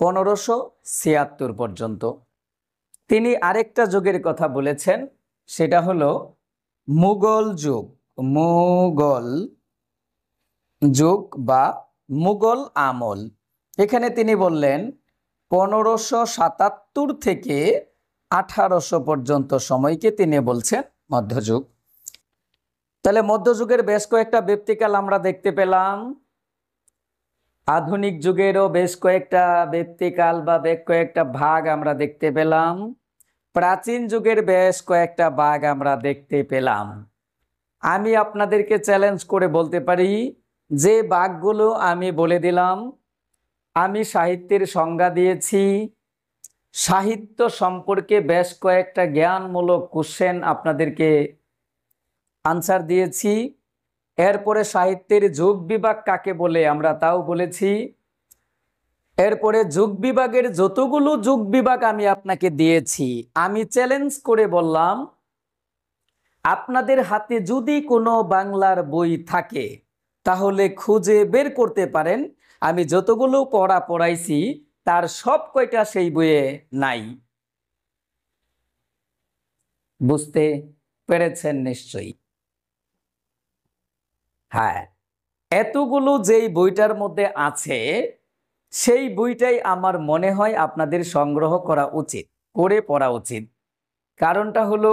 পনেরোশো ছিয়াত্তর পর্যন্ত তিনি আরেকটা যুগের কথা বলেছেন সেটা হলো মুঘল যুগ মুঘল যুগ বা মুঘল আমল এখানে তিনি বললেন পনেরোশো সাতাত্তর থেকে আঠারোশো পর্যন্ত সময়কে তিনি বলছেন মধ্যযুগ তাহলে মধ্যযুগের বেশ কয়েকটা ব্যক্তিকাল আমরা দেখতে পেলাম আধুনিক যুগেরও বেশ কয়েকটা ব্যক্তিকাল বা বেশ কয়েকটা ভাগ আমরা দেখতে পেলাম প্রাচীন যুগের বেশ কয়েকটা ভাগ আমরা দেখতে পেলাম আমি আপনাদেরকে চ্যালেঞ্জ করে বলতে পারি যে বাঘগুলো আমি বলে দিলাম আমি সাহিত্যের সংজ্ঞা দিয়েছি সাহিত্য সম্পর্কে বেশ কয়েকটা জ্ঞানমূলক কোশ্চেন আপনাদেরকে আনসার দিয়েছি এরপরে সাহিত্যের যোগ বিভাগ কাকে বলে আমরা তাও বলেছি এরপরে যোগ বিভাগের যতগুলো যোগ বিভাগ আমি আপনাকে দিয়েছি আমি চ্যালেঞ্জ করে বললাম আপনাদের হাতে যদি কোনো বাংলার বই থাকে তাহলে খুঁজে বের করতে পারেন আমি যতগুলো পড়া পড়াইছি তার সব কয়টা সেই বইয়ে নাই বুঝতে পেরেছেন নিশ্চয়ই হ্যাঁ এতগুলো যেই বইটার মধ্যে আছে সেই বইটাই আমার মনে হয় আপনাদের সংগ্রহ করা উচিত করে পড়া উচিত কারণটা হলো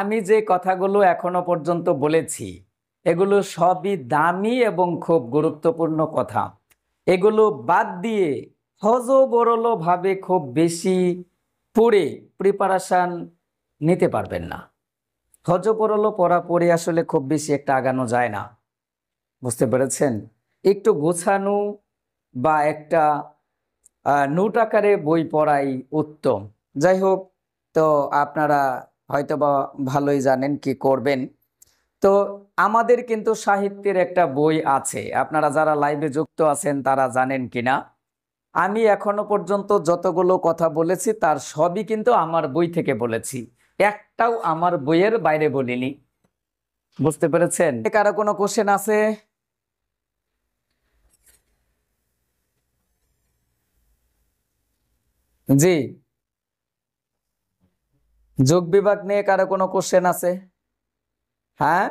আমি যে কথাগুলো এখনো পর্যন্ত বলেছি এগুলো সবই দামি এবং খুব গুরুত্বপূর্ণ কথা এগুলো বাদ দিয়ে হজবরলভাবে খুব বেশি পড়ে প্রিপারেশান নিতে পারবেন না হজবরল পড়া পড়ে আসলে খুব বেশি একটা আগানো যায় না বুঝতে পেরেছেন একটু গোছানো বা একটা নোট আকারে বই পড়াই উত্তম যাই হোক তো আপনারা হয়তো বা ভালোই জানেন কি করবেন তো আমাদের কিন্তু সাহিত্যের একটা বই আছে আপনারা যারা লাইভে যুক্ত আছেন তারা জানেন কিনা আমি এখনো পর্যন্ত যতগুলো কথা বলেছি তার সবই কিন্তু আমার বই থেকে বলেছি একটাও আমার বইয়ের বাইরে বলিনি বুঝতে পেরেছেন কারো কোনো কোশ্চেন আছে জি যোগ বিভাগ নিয়ে কারো কোনো কোশ্চেন আছে হ্যাঁ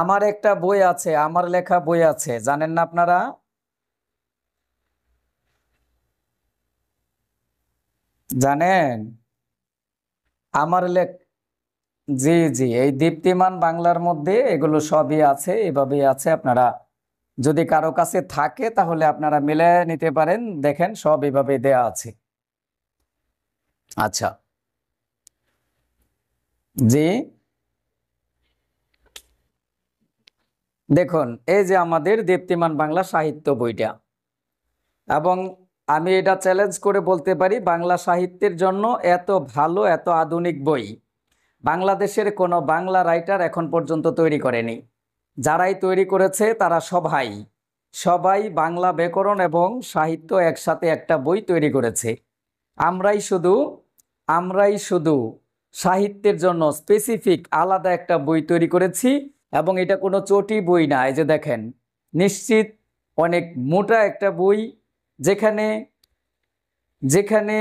আমার একটা বই আছে আমার লেখা বই আছে জানেন না আপনারা জানেন আমার লেখ জি জি এই দীপ্তিমান বাংলার মধ্যে এগুলো সবই আছে এভাবেই আছে আপনারা যদি কারো কাছে থাকে তাহলে আপনারা মিলে নিতে পারেন দেখেন সব এভাবে দেয়া আছে আচ্ছা জি দেখুন এই যে আমাদের দীপ্তিমান বাংলা সাহিত্য বইটা এবং আমি এটা চ্যালেঞ্জ করে বলতে পারি বাংলা সাহিত্যের জন্য এত ভালো এত আধুনিক বই বাংলাদেশের কোনো বাংলা রাইটার এখন পর্যন্ত তৈরি করেনি যারাই তৈরি করেছে তারা সবাই সবাই বাংলা ব্যাকরণ এবং সাহিত্য একসাথে একটা বই তৈরি করেছে আমরাই শুধু আমরাই শুধু সাহিত্যের জন্য স্পেসিফিক আলাদা একটা বই তৈরি করেছি এবং এটা কোনো চটি বই না এই যে দেখেন নিশ্চিত অনেক মোটা একটা বই যেখানে যেখানে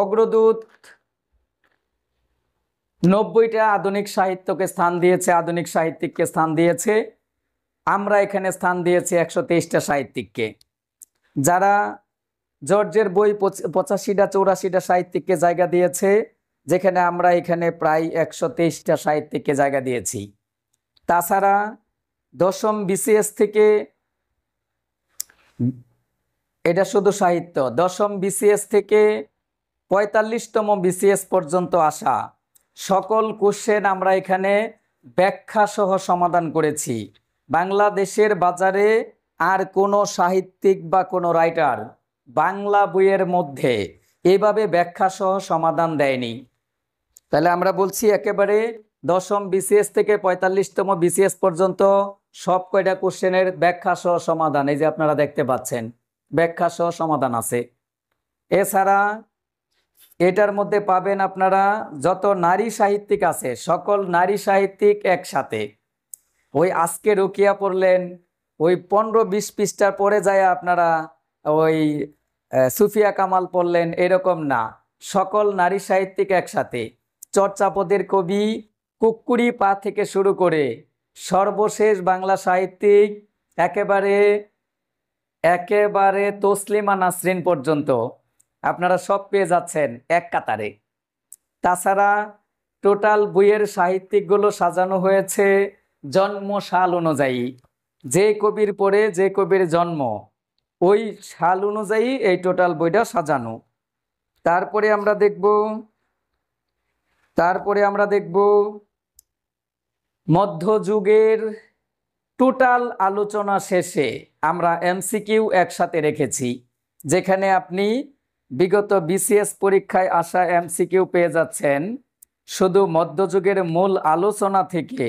অগ্রদূত নব্বইটা আধুনিক সাহিত্যকে স্থান দিয়েছে আধুনিক সাহিত্যিককে স্থান দিয়েছে আমরা এখানে স্থান দিয়েছি একশো তেইশটা সাহিত্যিককে যারা জর্জের বই পঁচাশিটা চৌরাশিটা সাহিত্যিককে জায়গা দিয়েছে যেখানে আমরা এখানে প্রায় একশো তেইশটা সাহিত্যিককে জায়গা দিয়েছি তাছাড়া দশম বিসিএস থেকে এটা শুধু সাহিত্য দশম বিসিএস থেকে পঁয়তাল্লিশতম বিসিএস পর্যন্ত আসা সকল কোশ্চেন আমরা এখানে ব্যাখ্যা সহ সমাধান করেছি বাংলাদেশের বাজারে আর কোনো সাহিত্যিক বা কোনো রাইটার বাংলা বইয়ের মধ্যে এভাবে ব্যাখ্যা সহ সমাধান দেয়নি তাহলে আমরা বলছি একেবারে দশম বিসিএস থেকে পঁয়তাল্লিশতম বিসিএস পর্যন্ত সব কয়টা কোশ্চেনের ব্যাখ্যা সহ সমাধান এই যে আপনারা দেখতে পাচ্ছেন ব্যাখ্যা সহ সমাধান আছে এছাড়া এটার মধ্যে পাবেন আপনারা যত নারী সাহিত্যিক আছে সকল নারী সাহিত্যিক একসাথে ওই আজকে রুকিয়া পড়লেন ওই পনেরো বিশ পৃষ্ঠা পরে যায় আপনারা ওই সুফিয়া কামাল পড়লেন এরকম না সকল নারী সাহিত্যিক একসাথে চর্চাপদের কবি কুকুরি পা থেকে শুরু করে সর্বশেষ বাংলা সাহিত্যিক একেবারে একেবারে তসলিমা নাসরিন পর্যন্ত আপনারা সব পেয়ে যাচ্ছেন এক কাতারে তাছাড়া টোটাল বইয়ের সাহিত্যিকগুলো সাজানো হয়েছে জন্ম সাল অনুযায়ী যে কবির পরে যে কবির জন্ম ওই সাল অনুযায়ী এই টোটাল বইটা সাজানো তারপরে আমরা দেখব তারপরে আমরা দেখব মধ্যযুগের টোটাল আলোচনা শেষে আমরা এমসিকিউ একসাথে রেখেছি যেখানে আপনি বিগত বিসিএস পরীক্ষায় আসা এমসিকিউ পেয়ে যাচ্ছেন শুধু মধ্যযুগের মূল আলোচনা থেকে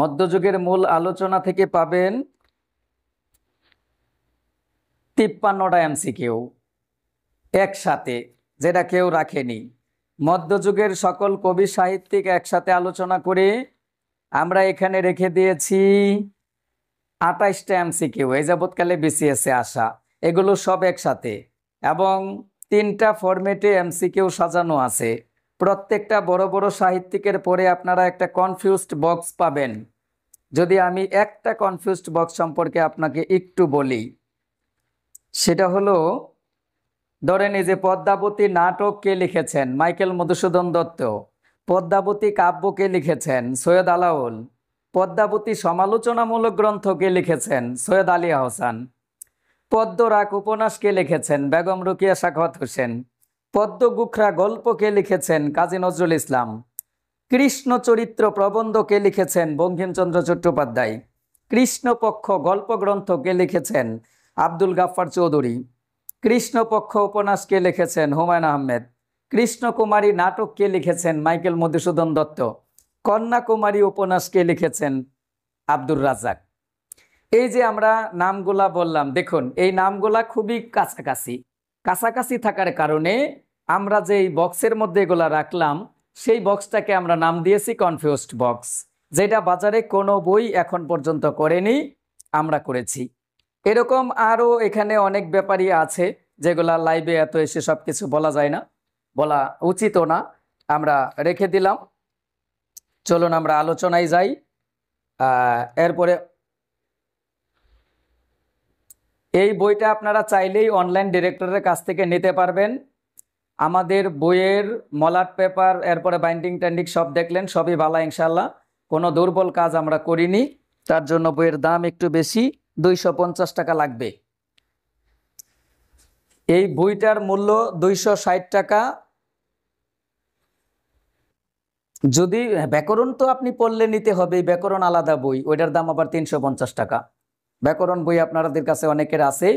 মধ্যযুগের মূল আলোচনা থেকে পাবেন তিপ্পান্নটা এমসিকিউ একসাথে যেটা কেউ রাখেনি মধ্যযুগের সকল কবি সাহিত্যিক একসাথে আলোচনা করে আমরা এখানে রেখে দিয়েছি আটাইশটা এমসিকিউ এই যাবৎকালে বিসিএসে আসা এগুলো সব একসাথে এবং তিনটা ফরম্যাটে সিকেও সাজানো আছে প্রত্যেকটা বড় বড় সাহিত্যিকের পরে আপনারা একটা কনফিউজড বক্স পাবেন যদি আমি একটা কনফিউজড বক্স সম্পর্কে আপনাকে একটু বলি সেটা হলো ধরেন এই যে পদ্মাবতী নাটক কে লিখেছেন মাইকেল মধুসূদন দত্ত পদ্মাবতী কাব্য কে লিখেছেন সৈয়দ আলাউল পদ্মাবতী সমালোচনামূলক গ্রন্থ কে লিখেছেন সৈয়দ আলী আহসান পদ্মরাগ উপন্যাসকে লিখেছেন বেগম রুকিয়া সাখাত হোসেন পদ্ম গুখরা গল্পকে লিখেছেন কাজী নজরুল ইসলাম কৃষ্ণ চরিত্র প্রবন্ধকে লিখেছেন বঙ্কিমচন্দ্র চট্টোপাধ্যায় কৃষ্ণপক্ষ গল্পগ্রন্থকে লিখেছেন আব্দুল গাফার চৌধুরী কৃষ্ণপক্ষ উপন্যাসকে লিখেছেন হুমায়ুন আহমেদ কৃষ্ণকুমারী নাটককে লিখেছেন মাইকেল মধুসূদন দত্ত কন্যাকুমারী উপন্যাসকে লিখেছেন আব্দুর রাজাক এই যে আমরা নামগুলা বললাম দেখুন এই নামগুলা খুবই কাছাকাছি কাছাকাছি থাকার কারণে আমরা যে বক্সের মধ্যে এগুলা রাখলাম সেই বক্সটাকে আমরা নাম দিয়েছি কনফিউজড বক্স যেটা বাজারে কোনো বই এখন পর্যন্ত করেনি আমরা করেছি এরকম আরও এখানে অনেক ব্যাপারই আছে যেগুলা লাইভে এত এসে সব কিছু বলা যায় না বলা উচিত না আমরা রেখে দিলাম চলুন আমরা আলোচনায় যাই এরপরে এই বইটা আপনারা চাইলেই অনলাইন ডিরেক্টরের কাছ থেকে নিতে পারবেন আমাদের বইয়ের মলাট পেপার এরপরে বাইন্ডিং ট্যান্ডিং সব দেখলেন সবই ভালো ইনশাল্লাহ কোনো দুর্বল কাজ আমরা করিনি তার জন্য বইয়ের দাম একটু বেশি দুইশো টাকা লাগবে এই বইটার মূল্য দুইশো টাকা যদি হ্যাঁ, ব্যাকরণ তো আপনি পড়লে নিতে হবে ব্যাকরণ আলাদা বই ওইটার দাম আবার তিনশো টাকা ব্যাকরণ বই আপনাদের কাছে অনেকের আছে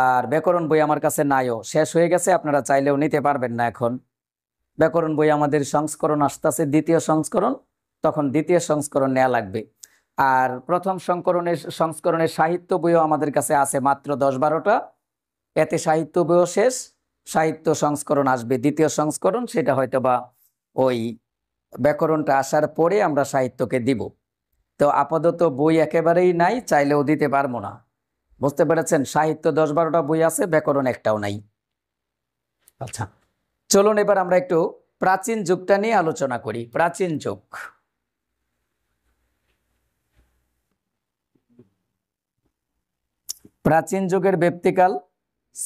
আর ব্যাকরণ বই আমার কাছে নাইও শেষ হয়ে গেছে আপনারা চাইলেও নিতে পারবেন না এখন ব্যাকরণ বই আমাদের সংস্করণ আসতেছে দ্বিতীয় সংস্করণ তখন দ্বিতীয় সংস্করণ নেওয়া লাগবে আর প্রথম সংকরণের সংস্করণের সাহিত্য বইও আমাদের কাছে আছে মাত্র দশ বারোটা এতে সাহিত্য বইও শেষ সাহিত্য সংস্করণ আসবে দ্বিতীয় সংস্করণ সেটা হয়তো বা ওই ব্যাকরণটা আসার পরে আমরা সাহিত্যকে দিব তো আপাতত বই একেবারেই নাই চাইলেও দিতে পারবো না বুঝতে পেরেছেন সাহিত্য দশ বারোটা বই আছে ব্যাকরণ একটাও নাই আচ্ছা চলুন এবার আমরা একটু প্রাচীন যুগটা নিয়ে আলোচনা করি প্রাচীন যুগ প্রাচীন যুগের ব্যক্তিকাল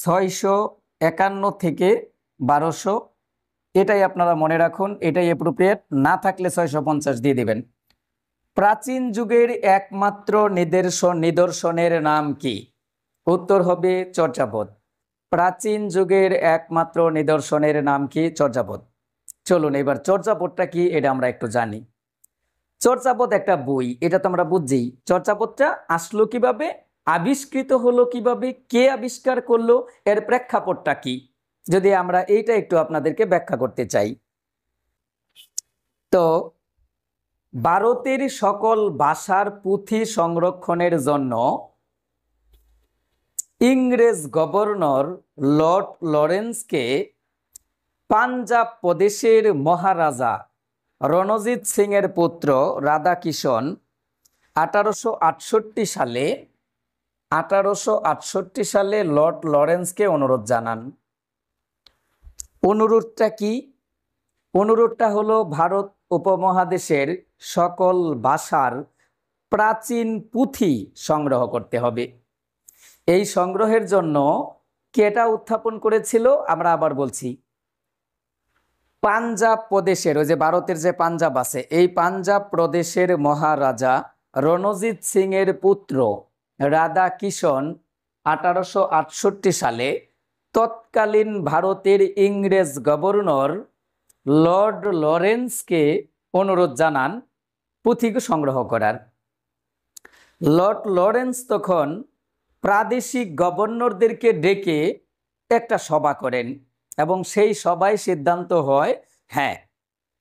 ছয়শো একান্ন থেকে বারোশো এটাই আপনারা মনে রাখুন এটাই অ্যাপ্রোপ্রিয়েট না থাকলে ছয়শো পঞ্চাশ দিয়ে দেবেন প্রাচীন যুগের একমাত্র নিদর্শন নিদর্শনের নাম কি উত্তর হবে চর্যাপদ প্রাচীন যুগের একমাত্র নিদর্শনের নাম কি চর্যাপদ চলুন এবার চর্যাপদটা কি এটা আমরা একটু জানি চর্যাপদ একটা বই এটা তো আমরা বুঝছি চর্যাপদটা আসলো কিভাবে আবিষ্কৃত হলো কিভাবে কে আবিষ্কার করলো এর প্রেক্ষাপটটা কি যদি আমরা এইটা একটু আপনাদেরকে ব্যাখ্যা করতে চাই তো ভারতের সকল ভাষার পুঁথি সংরক্ষণের জন্য ইংরেজ গভর্নর লর্ড লরেন্সকে পাঞ্জাব প্রদেশের মহারাজা রণজিৎ সিংয়ের পুত্র রাধাকিষণ আঠারোশো আটষট্টি সালে আঠারোশো আটষট্টি সালে লর্ড লরেন্সকে অনুরোধ জানান অনুরোধটা কি অনুরোধটা হলো ভারত উপমহাদেশের সকল ভাষার প্রাচীন পুঁথি সংগ্রহ করতে হবে এই সংগ্রহের জন্য কেটা উত্থাপন করেছিল আমরা আবার বলছি পাঞ্জাব প্রদেশের ওই যে ভারতের যে পাঞ্জাব আছে এই পাঞ্জাব প্রদেশের মহারাজা রণজিৎ সিং এর পুত্র রাধা কিষণ আঠারোশো সালে তৎকালীন ভারতের ইংরেজ গভর্নর লর্ড লরেন্সকে অনুরোধ জানান পুঁথিকে সংগ্রহ করার লর্ড লরেন্স তখন প্রাদেশিক গভর্নরদেরকে ডেকে একটা সভা করেন এবং সেই সভায় সিদ্ধান্ত হয় হ্যাঁ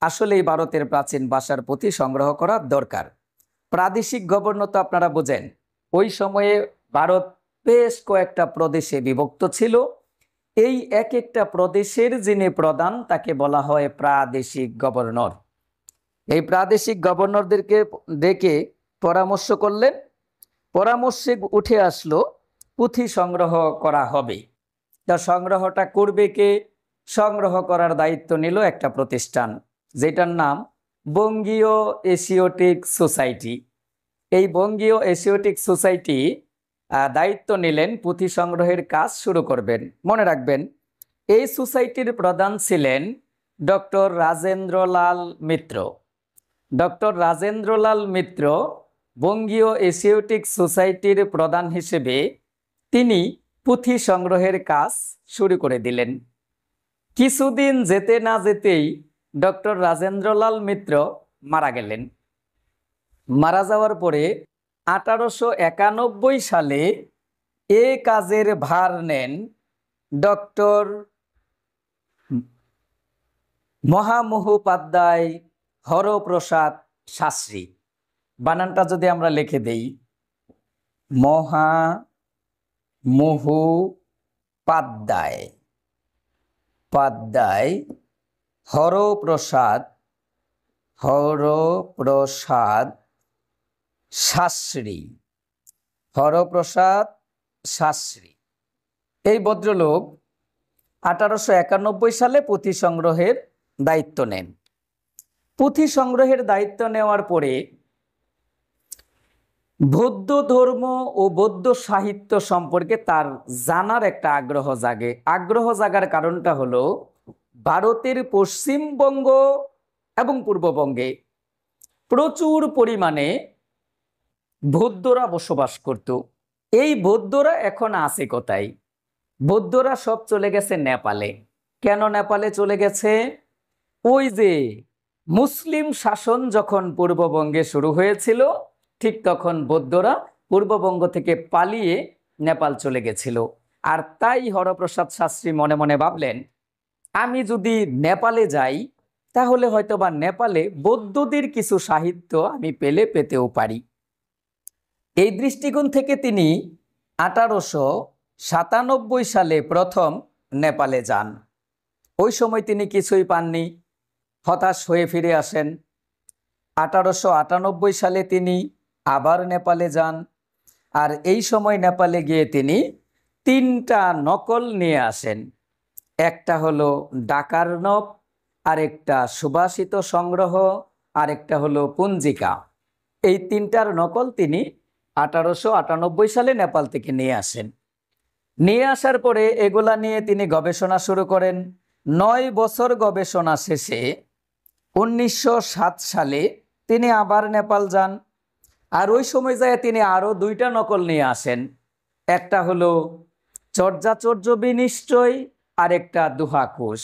আসলেই ভারতের প্রাচীন ভাষার পুঁথি সংগ্রহ করা দরকার প্রাদেশিক গভর্নর তো আপনারা বোঝেন ওই সময়ে ভারত বেশ কয়েকটা প্রদেশে বিভক্ত ছিল এই এক একটা প্রদেশের যিনি প্রধান তাকে বলা হয় প্রাদেশিক গভর্নর এই প্রাদেশিক গভর্নরদেরকে ডেকে পরামর্শ করলেন পরামর্শে উঠে আসলো পুঁথি সংগ্রহ করা হবে তা সংগ্রহটা করবে কে সংগ্রহ করার দায়িত্ব নিল একটা প্রতিষ্ঠান যেটার নাম বঙ্গীয় এশিওটিক সোসাইটি এই বঙ্গীয় এশিওটিক সোসাইটি দায়িত্ব নিলেন পুঁথি সংগ্রহের কাজ শুরু করবেন মনে রাখবেন এই সোসাইটির প্রধান ছিলেন ডক্টর রাজেন্দ্রলাল মিত্র ডক্টর রাজেন্দ্রলাল মিত্র বঙ্গীয় এশিয়াটিক সোসাইটির প্রধান হিসেবে তিনি পুঁথি সংগ্রহের কাজ শুরু করে দিলেন কিছুদিন যেতে না যেতেই ডক্টর রাজেন্দ্রলাল মিত্র মারা গেলেন মারা যাওয়ার পরে আঠারোশো একানব্বই সালে এ কাজের ভার নেন ডক্টর মহামহোপাধ্যায় হরপ্রসাদ শাস্ত্রী বানানটা যদি আমরা লিখে দেই মহা মুহু পাদ্দায় পাদ্দায় হরপ্রসাদ হরপ্রসাদ শাস্ত্রী হরপ্রসাদ শাস্ত্রী এই ভদ্রলোক আঠারোশো সালে পুঁথি সংগ্রহের দায়িত্ব নেন পুঁথি সংগ্রহের দায়িত্ব নেওয়ার পরে বৌদ্ধ ধর্ম ও বৌদ্ধ সাহিত্য সম্পর্কে তার জানার একটা আগ্রহ জাগে আগ্রহ জাগার কারণটা হলো ভারতের পশ্চিমবঙ্গ এবং পূর্ববঙ্গে প্রচুর পরিমাণে বৌদ্ধরা বসবাস করত এই বৌদ্ধরা এখন আছে কোথায় বৌদ্ধরা সব চলে গেছে নেপালে কেন নেপালে চলে গেছে ওই যে মুসলিম শাসন যখন পূর্ববঙ্গে শুরু হয়েছিল ঠিক তখন বৌদ্ধরা পূর্ববঙ্গ থেকে পালিয়ে নেপাল চলে গেছিল আর তাই হরপ্রসাদ শাস্ত্রী মনে মনে ভাবলেন আমি যদি নেপালে যাই তাহলে হয়তো বা নেপালে বৌদ্ধদের কিছু সাহিত্য আমি পেলে পেতেও পারি এই দৃষ্টিকোণ থেকে তিনি আঠারোশো সাতানব্বই সালে প্রথম নেপালে যান ওই সময় তিনি কিছুই পাননি হতাশ হয়ে ফিরে আসেন আঠারোশো আটানব্বই সালে তিনি আবার নেপালে যান আর এই সময় নেপালে গিয়ে তিনি তিনটা নকল নিয়ে আসেন একটা হলো ডাকার নব আরেকটা সুভাষিত সংগ্রহ আরেকটা হলো পুঞ্জিকা এই তিনটার নকল তিনি আঠারোশো আটানব্বই সালে নেপাল থেকে নিয়ে আসেন নিয়ে আসার পরে এগুলা নিয়ে তিনি গবেষণা শুরু করেন নয় বছর গবেষণা শেষে উনিশশো সালে তিনি আবার নেপাল যান আর ওই সময় যায় তিনি আরও দুইটা নকল নিয়ে আসেন একটা হলো চর্যাচর্য বিনিশ্চয় আরেকটা দুহাকুশ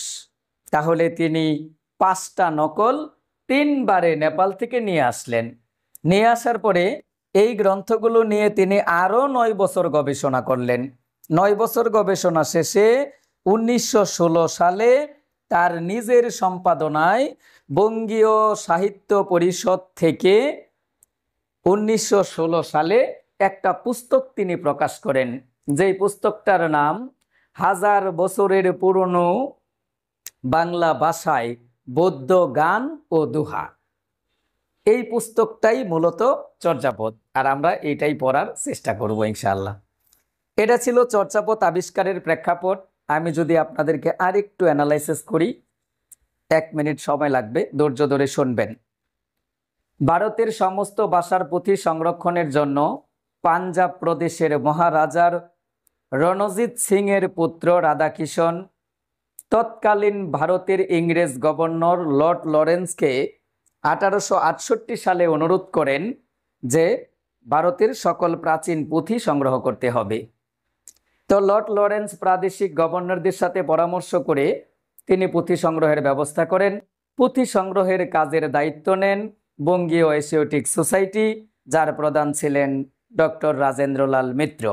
তাহলে তিনি পাঁচটা নকল তিনবারে নেপাল থেকে নিয়ে আসলেন নিয়ে আসার পরে এই গ্রন্থগুলো নিয়ে তিনি আরও নয় বছর গবেষণা করলেন নয় বছর গবেষণা শেষে উনিশশো সালে তার নিজের সম্পাদনায় বঙ্গীয় সাহিত্য পরিষদ থেকে উনিশশো সালে একটা পুস্তক তিনি প্রকাশ করেন যেই পুস্তকটার নাম হাজার বছরের পুরনো বাংলা ভাষায় বৌদ্ধ গান ও দুহা এই পুস্তকটাই মূলত চর্যাপদ আর আমরা এটাই পড়ার চেষ্টা করব ইনশাল্লাহ এটা ছিল চর্যাপদ আবিষ্কারের প্রেক্ষাপট আমি যদি আপনাদেরকে আরেকটু অ্যানালাইসিস করি এক মিনিট সময় লাগবে ধৈর্য ধরে শুনবেন ভারতের সমস্ত ভাষার পুঁথি সংরক্ষণের জন্য পাঞ্জাব প্রদেশের মহারাজার রণজিৎ সিংয়ের পুত্র রাধাকিষণ তৎকালীন ভারতের ইংরেজ গভর্নর লর্ড লরেন্সকে আঠারোশো সালে অনুরোধ করেন যে ভারতের সকল প্রাচীন পুঁথি সংগ্রহ করতে হবে তো লর্ড লরেন্স প্রাদেশিক গভর্নরদের সাথে পরামর্শ করে তিনি পুঁথি সংগ্রহের ব্যবস্থা করেন পুঁথি সংগ্রহের কাজের দায়িত্ব নেন বঙ্গীয় এশিওটিক সোসাইটি যার প্রধান ছিলেন ডক্টর রাজেন্দ্রলাল মিত্র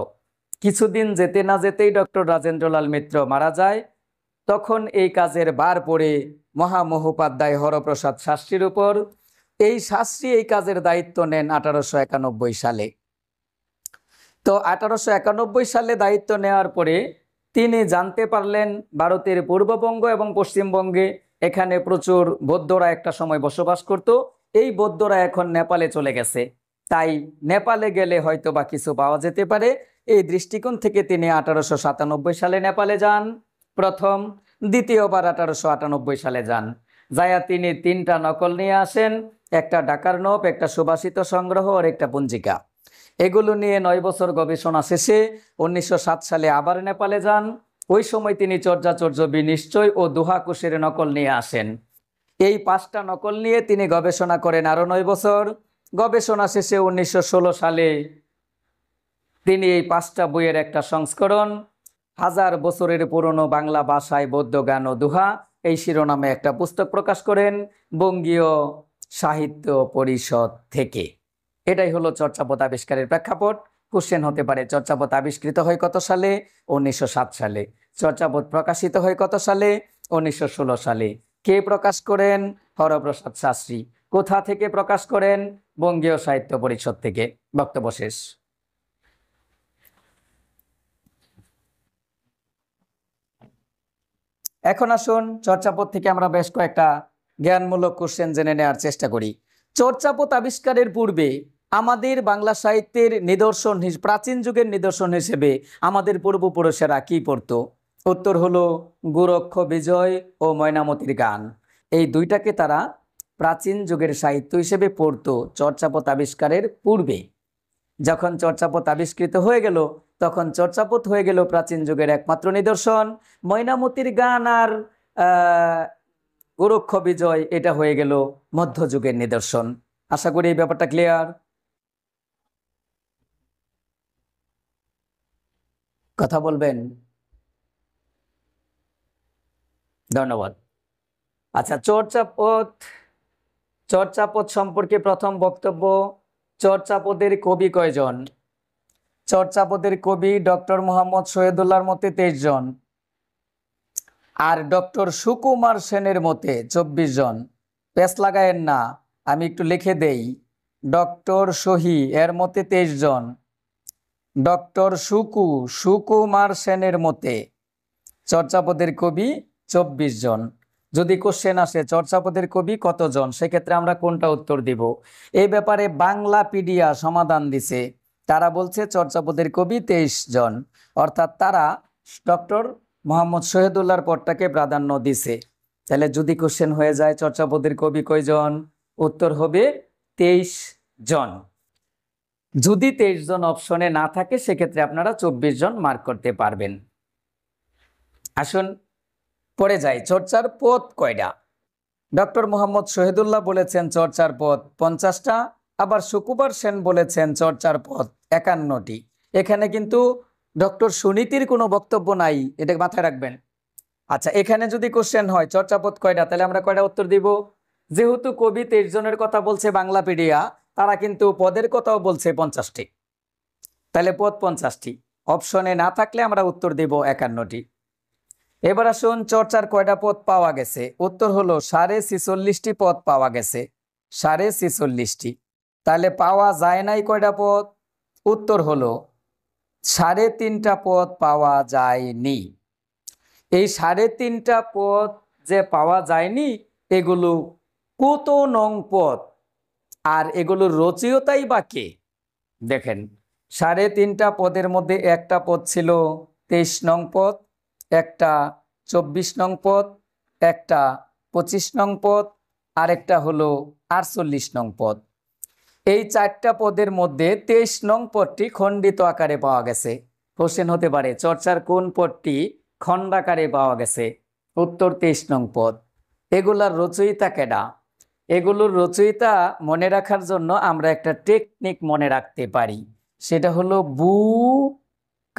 কিছুদিন যেতে না যেতেই ডক্টর রাজেন্দ্রলাল মিত্র মারা যায় তখন এই কাজের বার পড়ে মহামহোপাধ্যায় হরপ্রসাদ শাস্ত্রীর উপর এই শাস্ত্রী এই কাজের দায়িত্ব নেন আঠারোশো সালে তো আঠারোশো সালে দায়িত্ব নেওয়ার পরে তিনি জানতে পারলেন ভারতের পূর্ববঙ্গ এবং পশ্চিমবঙ্গে এখানে প্রচুর বৌদ্ধরা একটা সময় বসবাস করত এই বৌদ্ধরা এখন নেপালে চলে গেছে তাই নেপালে গেলে হয়তো বা কিছু পাওয়া যেতে পারে এই দৃষ্টিকোণ থেকে তিনি আঠারোশো সাতানব্বই সালে নেপালে যান প্রথম দ্বিতীয়বার আঠারোশো আটানব্বই সালে যান যায়া তিনি তিনটা নকল নিয়ে আসেন একটা ডাকার নব একটা সুবাসিত সংগ্রহ আর একটা পঞ্জিকা এগুলো নিয়ে নয় বছর গবেষণা শেষে উনিশশো সালে আবার নেপালে যান ওই সময় তিনি চর্যাচর্য বিনিশ্চয় ও দোহাকুশের নকল নিয়ে আসেন এই পাঁচটা নকল নিয়ে তিনি গবেষণা করেন আরও নয় বছর গবেষণা শেষে উনিশশো সালে তিনি এই পাঁচটা বইয়ের একটা সংস্করণ হাজার বছরের পুরনো বাংলা ভাষায় বৌদ্ধ গান ও দুহা এই শিরোনামে একটা পুস্তক প্রকাশ করেন বঙ্গীয় সাহিত্য পরিষদ থেকে এটাই হলো চর্চাপদ আবিষ্কারের প্রেক্ষাপট কোশ্চেন হতে পারে চর্চাপথ আবিষ্কৃত হয় কত সালে উনিশশো সালে চর্চাপদ প্রকাশিত হয় কত সালে উনিশশো সালে কে প্রকাশ করেন হরপ্রসাদ শাস্ত্রী কোথা থেকে প্রকাশ করেন বঙ্গীয় সাহিত্য পরিষদ থেকে বক্তব্য শেষ এখন আসুন চর্চাপদ থেকে আমরা বেশ কয়েকটা জ্ঞানমূলক কোশ্চেন জেনে নেওয়ার চেষ্টা করি চর্চাপথ আবিষ্কারের পূর্বে আমাদের বাংলা সাহিত্যের নিদর্শন প্রাচীন যুগের নিদর্শন হিসেবে আমাদের পূর্বপুরুষেরা কি পড়ত উত্তর হলো গোরক্ষ বিজয় ও ময়নামতির গান এই দুইটাকে তারা প্রাচীন যুগের সাহিত্য হিসেবে পড়ত চর্চাপথ আবিষ্কারের পূর্বে যখন চর্চাপথ আবিষ্কৃত হয়ে গেল তখন চর্চাপথ হয়ে গেল প্রাচীন যুগের একমাত্র নিদর্শন ময়নামতির গান আর গোরক্ষ বিজয় এটা হয়ে গেল মধ্যযুগের নিদর্শন আশা করি এই ব্যাপারটা ক্লিয়ার কথা বলবেন ধন্যবাদ আচ্ছা চর্চাপদ চর্চাপদ সম্পর্কে প্রথম বক্তব্য চর্চাপদের কবি কয়জন চর্চাপদের কবি ডক্টর মোহাম্মদ সৈয়দুল্লাহর মতে তেইশ জন আর ডক্টর সুকুমার সেনের মতে চব্বিশ জন পেস লাগায়েন না আমি একটু লিখে দেই ডক্টর সহি এর মতে তেইশ জন ডক্টর সুকু সুকুমার সেনের মতে চর্চাপদের কবি চব্বিশ জন যদি কোশ্চেন আসে চর্চাপদের কবি কতজন সেক্ষেত্রে আমরা কোনটা উত্তর দিব এই ব্যাপারে বাংলা পিডিয়া সমাধান দিছে তারা বলছে চর্চাপদের কবি তেইশ জন অর্থাৎ তারা ডক্টর মোহাম্মদ শহীদুল্লাহর পদটাকে প্রাধান্য দিছে তাহলে যদি কোশ্চেন হয়ে যায় চর্চাপদের কবি কয়জন উত্তর হবে তেইশ জন যদি তেইশ জন অপশনে না থাকে সেক্ষেত্রে আপনারা চব্বিশ জন মার্ক করতে পারবেন আসুন পড়ে যাই চর্চার পথ কয়টা ডক্টর মোহাম্মদ শহীদুল্লাহ বলেছেন চর্চার পথ পঞ্চাশটা আবার সুকুমার সেন বলেছেন চর্চার পথ একান্নটি এখানে কিন্তু ডক্টর সুনীতির কোনো বক্তব্য নাই এটা মাথায় রাখবেন আচ্ছা এখানে যদি কোশ্চেন হয় চর্চাপথ কয়টা তাহলে আমরা কয়টা উত্তর দিব যেহেতু কবি তেইশ জনের কথা বলছে বাংলাপিডিয়া তারা কিন্তু পদের কথাও বলছে পঞ্চাশটি তাহলে পদ পঞ্চাশটি অপশনে না থাকলে আমরা উত্তর দেব একান্নটি এবার আসুন চর্চার কয়টা পদ পাওয়া গেছে উত্তর হলো সাড়ে ছিচল্লিশটি পদ পাওয়া গেছে সাড়ে ছিচল্লিশটি তাহলে পাওয়া যায় নাই কয়টা পদ উত্তর হলো সাড়ে তিনটা পদ পাওয়া যায়নি এই সাড়ে তিনটা পদ যে পাওয়া যায়নি এগুলো কত নং পথ আর এগুলোর রচয়িতাই বা কে দেখেন সাড়ে তিনটা পদের মধ্যে একটা পদ ছিল তেইশ নং পদ একটা চব্বিশ নং পদ একটা পঁচিশ নং পদ আরেকটা হলো আটচল্লিশ নং পদ এই চারটা পদের মধ্যে তেইশ নং পদটি খণ্ডিত আকারে পাওয়া গেছে প্রশ্ন হতে পারে চর্চার কোন পদটি খণ্ডাকারে পাওয়া গেছে উত্তর তেইশ নং পদ এগুলার রচয়িতা কেডা এগুলোর রচয়িতা মনে রাখার জন্য আমরা একটা টেকনিক মনে রাখতে পারি সেটা হলো বু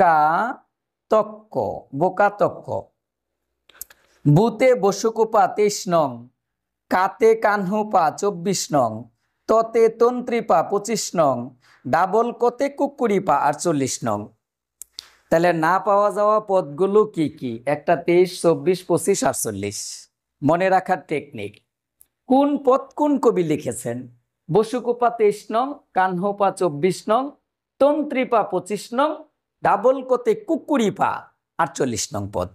কা তক্ক তক্ক বুতে বসুকুপা তেইশ নং কাতে কানহুপা চব্বিশ নং ততে পা পঁচিশ নং ডাবল কতে পা আটচল্লিশ নং তাহলে না পাওয়া যাওয়া পদগুলো কি কি একটা তেইশ চব্বিশ পঁচিশ আটচল্লিশ মনে রাখার টেকনিক কোন পথ কোন কবি লিখেছেন বসুকোপা তেইশ নং কানহোপা চব্বিশ নং তন্ত্রীপা পঁচিশ নং ডাবলকোতে কুকুরিপা আটচল্লিশ নং পদ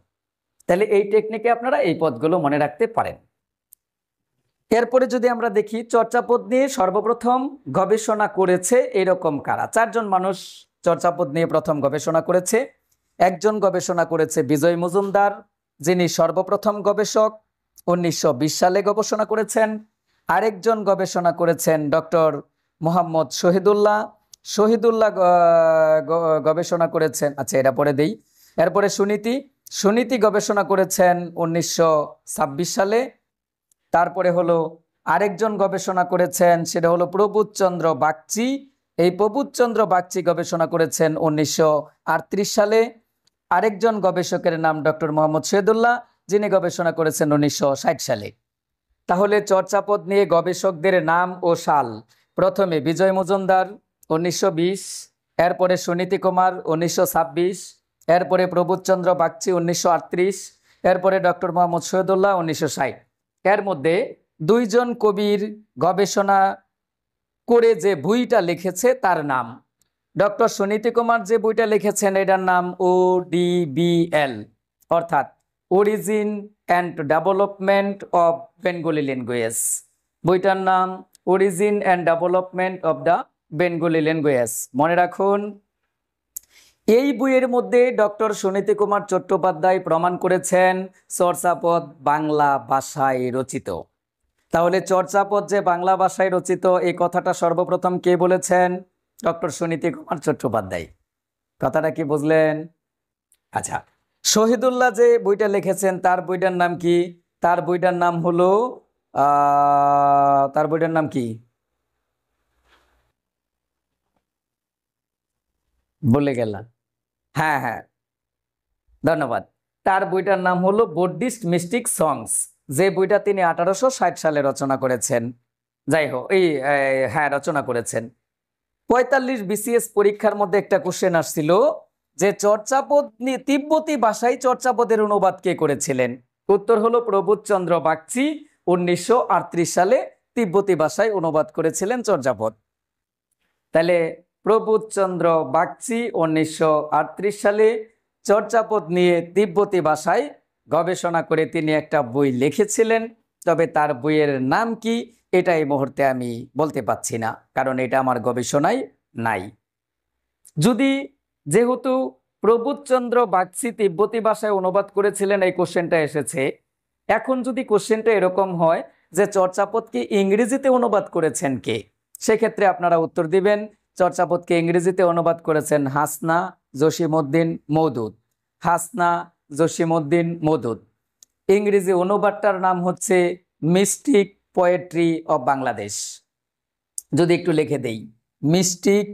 তাহলে এই টেকনিকে আপনারা এই পদগুলো মনে রাখতে পারেন এরপরে যদি আমরা দেখি চর্চাপদ নিয়ে সর্বপ্রথম গবেষণা করেছে এরকম কারা চারজন মানুষ চর্চাপদ নিয়ে প্রথম গবেষণা করেছে একজন গবেষণা করেছে বিজয় মজুমদার যিনি সর্বপ্রথম গবেষক উনিশশো সালে গবেষণা করেছেন আরেকজন গবেষণা করেছেন ডক্টর মোহাম্মদ শহীদুল্লাহ শহীদুল্লাহ গবেষণা করেছেন আচ্ছা এটা পরে দেই এরপরে সুনীতি সুনীতি গবেষণা করেছেন উনিশশো সালে তারপরে হলো আরেকজন গবেষণা করেছেন সেটা হলো প্রবুধচন্দ্র বাগচি এই প্রবুধচন্দ্র বাগচি গবেষণা করেছেন উনিশশো সালে আরেকজন গবেষকের নাম ডক্টর মোহাম্মদ শহীদুল্লাহ যিনি গবেষণা করেছেন উনিশশো সালে তাহলে চর্চাপদ নিয়ে গবেষকদের নাম ও সাল প্রথমে বিজয় মজুমদার উনিশশো এরপরে সুনীতি কুমার উনিশশো এরপরে প্রবোধচন্দ্র বাগচি উনিশশো এরপরে ডক্টর মোহাম্মদ সৈয়দুল্লাহ উনিশশো এর মধ্যে দুইজন কবির গবেষণা করে যে বইটা লিখেছে তার নাম ডক্টর সুনীতি কুমার যে বইটা লিখেছেন এটার নাম ও ডিবিএল অর্থাৎ origin and development of Bengali language বইটার নাম origin and development of the Bengali language মনে রাখুন এই বইয়ের মধ্যে ডক্টর সুনীতি কুমার চট্টোপাধ্যায় প্রমাণ করেছেন চর্চাপদ বাংলা ভাষায় রচিত তাহলে চর্চাপদ যে বাংলা ভাষায় রচিত এই কথাটা সর্বপ্রথম কে বলেছেন ডক্টর সুনীতি কুমার চট্টোপাধ্যায় কথাটা কি বুঝলেন আচ্ছা শহীদুল্লাহ যে বইটা লিখেছেন তার বইটার নাম কি তার বইটার নাম হলো তার বইটার নাম কি বলে গেলাম হ্যাঁ হ্যাঁ ধন্যবাদ তার বইটার নাম হলো বোর্ডিস্ট মিস্টিক সংস যে বইটা তিনি আঠারোশো সালে রচনা করেছেন যাই হোক এই হ্যাঁ রচনা করেছেন পঁয়তাল্লিশ বিসিএস পরীক্ষার মধ্যে একটা কোশ্চেন আসছিল যে চর্চাপদ তিব্বতী ভাষায় চর্চাপদের অনুবাদ কে করেছিলেন উত্তর হলো প্রবোধচন্দ্র বাগচি উনিশশো সালে তিব্বতী ভাষায় অনুবাদ করেছিলেন চর্যাপদ তাহলে প্রবোধচন্দ্র বাগচি উনিশশো সালে চর্চাপদ নিয়ে তিব্বতী ভাষায় গবেষণা করে তিনি একটা বই লিখেছিলেন তবে তার বইয়ের নাম কি এটা এই মুহূর্তে আমি বলতে পাচ্ছি না কারণ এটা আমার গবেষণায় নাই যদি যেহেতু প্রবোধচন্দ্র বাগচি তিব্বতী ভাষায় অনুবাদ করেছিলেন এই কোশ্চেনটা এসেছে এখন যদি কোশ্চেনটা এরকম হয় যে চর্চাপদকে ইংরেজিতে অনুবাদ করেছেন কে সেক্ষেত্রে আপনারা উত্তর দিবেন চর্চাপদকে ইংরেজিতে অনুবাদ করেছেন হাসনা জসিমউদ্দিন মৌদুদ হাসনা জসিমউদ্দিন মৌদুদ ইংরেজি অনুবাদটার নাম হচ্ছে মিস্টিক পোয়েট্রি অব বাংলাদেশ যদি একটু লিখে দেই mystic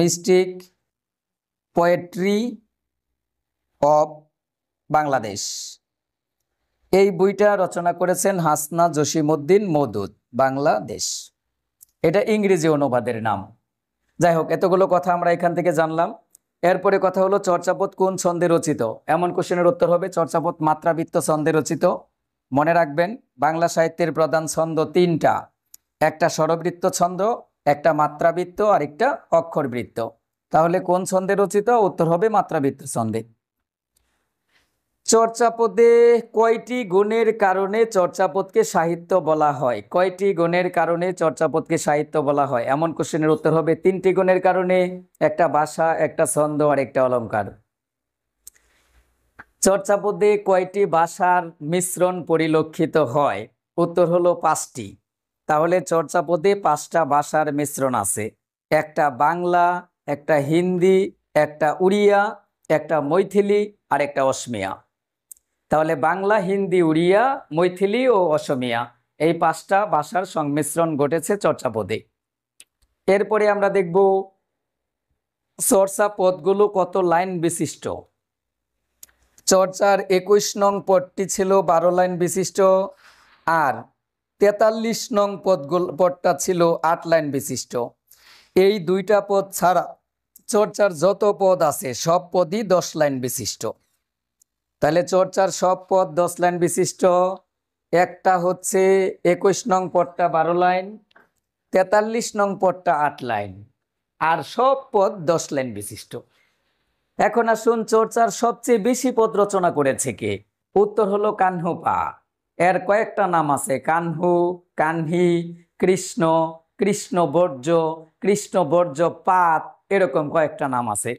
mystic poetry of Bangladesh এই বইটা রচনা করেছেন হাসনা জসিমুদ্দিন মদুদ বাংলাদেশ এটা ইংরেজি অনুবাদের নাম যাই হোক এতগুলো কথা আমরা এখান থেকে জানলাম এরপরে কথা হলো চর্চাপদ কোন ছন্দে রচিত এমন কোশ্চেনের উত্তর হবে চর্চাপদ মাত্রাবৃত্ত ছন্দে রচিত মনে রাখবেন বাংলা সাহিত্যের প্রধান ছন্দ তিনটা একটা স্বরবৃত্ত ছন্দ একটা মাত্রাবৃত্ত আর একটা অক্ষরবৃত্ত তাহলে কোন ছন্দে রচিত উত্তর হবে মাত্রাবৃত্ত ছন্দে চর্চাপদে কয়টি গুণের কারণে চর্চাপদকে সাহিত্য বলা হয় কয়টি গুণের কারণে চর্চাপদকে সাহিত্য বলা হয় এমন কোশ্চেনের উত্তর হবে তিনটি গুণের কারণে একটা ভাষা একটা ছন্দ আর একটা অলঙ্কার চর্চাপদে কয়টি ভাষার মিশ্রণ পরিলক্ষিত হয় উত্তর হলো পাঁচটি তাহলে চর্চাপদে পাঁচটা ভাষার মিশ্রণ আছে একটা বাংলা একটা হিন্দি একটা উড়িয়া একটা মৈথিলি আর একটা অসমিয়া তাহলে বাংলা হিন্দি উড়িয়া মৈথিলি ও অসমিয়া এই পাঁচটা ভাষার সংমিশ্রণ ঘটেছে চর্চাপদে এরপরে আমরা দেখব চর্চা পদগুলো কত লাইন বিশিষ্ট চর্চার একুশ নং পদটি ছিল বারো লাইন বিশিষ্ট আর তেতাল্লিশ নং পদ পদটা ছিল আট লাইন বিশিষ্ট এই দুইটা পদ ছাড়া চর্চার যত পদ আছে সব পদই দশ লাইন বিশিষ্ট তাহলে চর্চার সব পদ দশ লাইন বিশিষ্ট একটা হচ্ছে একুশ নং পদটা বারো লাইন তেতাল্লিশ নং পদটা আট লাইন আর সব পদ দশ লাইন বিশিষ্ট এখন আসুন চর্চার সবচেয়ে বেশি পদ রচনা করেছে কে উত্তর হলো কাহ্নপা এর কয়েকটা নাম আছে কানহু কানহি কৃষ্ণ কৃষ্ণ বর্জ্য কৃষ্ণ বর্জ্য পাত এরকম কয়েকটা নাম আছে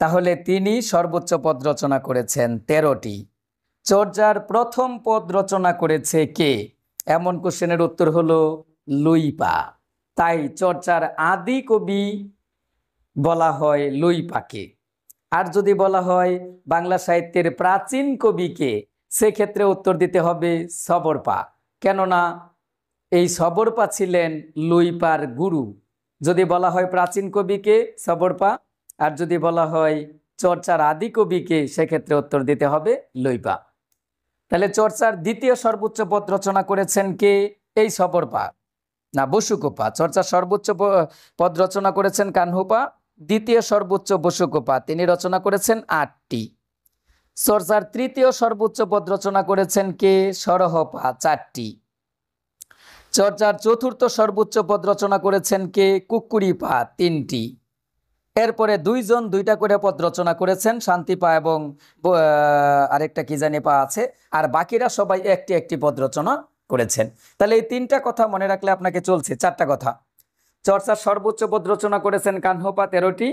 তাহলে তিনি সর্বোচ্চ পদ রচনা করেছেন তেরোটি চর্যার প্রথম পদ রচনা করেছে কে এমন কোশ্চেনের উত্তর হলো লুইপা তাই চর্চার আদি কবি বলা হয় লুইপাকে আর যদি বলা হয় বাংলা সাহিত্যের প্রাচীন কবিকে সেক্ষেত্রে উত্তর দিতে হবে সবরপা কেননা এই সবরপা ছিলেন লুইপার গুরু যদি বলা হয় প্রাচীন কবিকে সবরপা আর যদি বলা হয় চর্চার আদি কবিকে সেক্ষেত্রে উত্তর দিতে হবে লুইপা তাহলে চর্চার দ্বিতীয় সর্বোচ্চ পদ রচনা করেছেন কে এই সবরপা না বসুকোপা চর্চার সর্বোচ্চ পদ রচনা করেছেন কানহুপা দ্বিতীয় সর্বোচ্চ বসুকোপা তিনি রচনা করেছেন আটটি চর্চার তৃতীয় সর্বোচ্চ পদ রচনা করেছেন কে সরহপা চারটি চর্চার চতুর্থ সর্বোচ্চ পদ রচনা করেছেন কে কুকুরি পা তিনটি এরপরে দুইজন দুইটা করে পদ রচনা করেছেন শান্তি পা এবং আরেকটা কি জানি পা আছে আর বাকিরা সবাই একটি একটি পদ রচনা করেছেন তাহলে এই তিনটা কথা মনে রাখলে আপনাকে চলছে চারটা কথা চর্চার সর্বোচ্চ পদ রচনা করেছেন কানহপা তেরোটি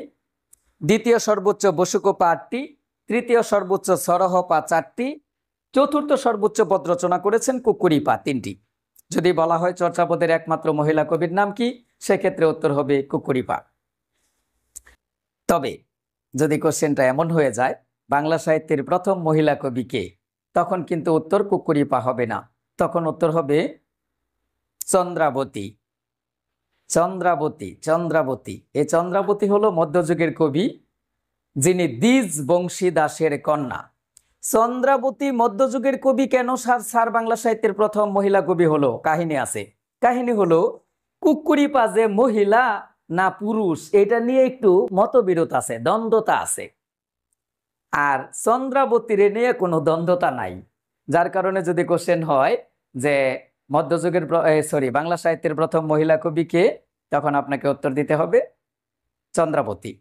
দ্বিতীয় সর্বোচ্চ বসুকোপা আটটি তৃতীয় সর্বোচ্চ সরহ পা চারটি চতুর্থ সর্বোচ্চ পদ রচনা করেছেন কুকুরিপা তিনটি যদি বলা হয় চর্চাপদের একমাত্র মহিলা কবির নাম কি সেক্ষেত্রে উত্তর হবে কুকুরিপা তবে যদি কোশ্চেনটা এমন হয়ে যায় বাংলা সাহিত্যের প্রথম মহিলা কবি কে তখন কিন্তু উত্তর পা হবে না তখন উত্তর হবে চন্দ্রাবতী চন্দ্রাবতী চন্দ্রাবতী এই চন্দ্রাবতী হলো মধ্যযুগের কবি যিনি দ্বিজ বংশী দাসের কন্যা চন্দ্রাবতী মধ্যযুগের কবি কেন সার সার বাংলা সাহিত্যের প্রথম মহিলা কবি হলো কাহিনী আছে কাহিনী হলো কুকুরি পাজে মহিলা না পুরুষ এটা নিয়ে একটু মতবিরোধ আছে দ্বন্দ্বতা আছে আর চন্দ্রাবতীর নিয়ে কোনো দ্বন্দ্বতা নাই যার কারণে যদি কোশ্চেন হয় যে মধ্যযুগের সরি বাংলা সাহিত্যের প্রথম মহিলা কবিকে তখন আপনাকে উত্তর দিতে হবে চন্দ্রাবতী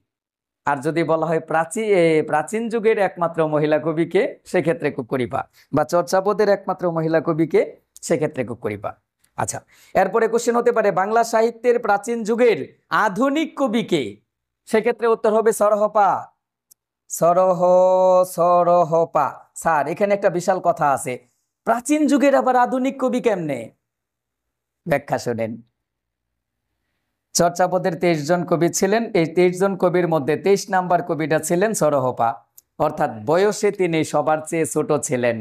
আর যদি বলা হয় প্রাচীন প্রাচীন যুগের একমাত্র মহিলা কবিকে সেক্ষেত্রে কুকুরিপা বা চর্চাপদের একমাত্র মহিলা কবিকে সেক্ষেত্রে কুকুরিপা আচ্ছা এরপরে কোশ্চেন হতে পারে বাংলা সাহিত্যের প্রাচীন যুগের আধুনিক কবিকে সেক্ষেত্রে উত্তর হবে সরহপা সরহ সরহপা স্যার এখানে একটা বিশাল কথা আছে প্রাচীন যুগের আবার আধুনিক কবি কেমনে ব্যাখ্যা শোনেন চর্চাপদের তেইশ জন কবি ছিলেন এই তেইশ জন কবির মধ্যে তেইশ নাম্বার কবিটা ছিলেন সরহপা অর্থাৎ বয়সে তিনি সবার চেয়ে ছোট ছিলেন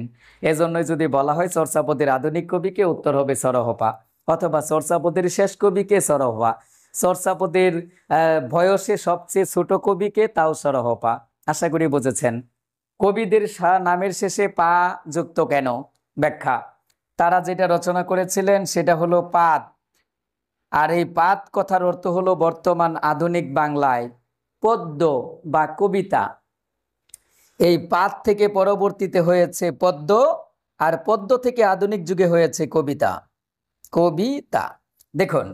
এজন্যই যদি বলা হয় চর্চাপদের আধুনিক কবিকে উত্তর হবে সরহপা অথবা চর্চাপদের শেষ কবিকে সরহপা চর্চাপদের বয়সে সবচেয়ে ছোট কবিকে তাও সরহপা আশা করি বুঝেছেন কবিদের সা নামের শেষে পা যুক্ত কেন ব্যাখ্যা তারা যেটা রচনা করেছিলেন সেটা হলো পাত আর এই পাত কথার অর্থ হলো বর্তমান আধুনিক বাংলায় পদ্য বা কবিতা এই পাত থেকে পরবর্তীতে হয়েছে পদ্য আর পদ্য থেকে আধুনিক যুগে হয়েছে কবিতা কবিতা দেখুন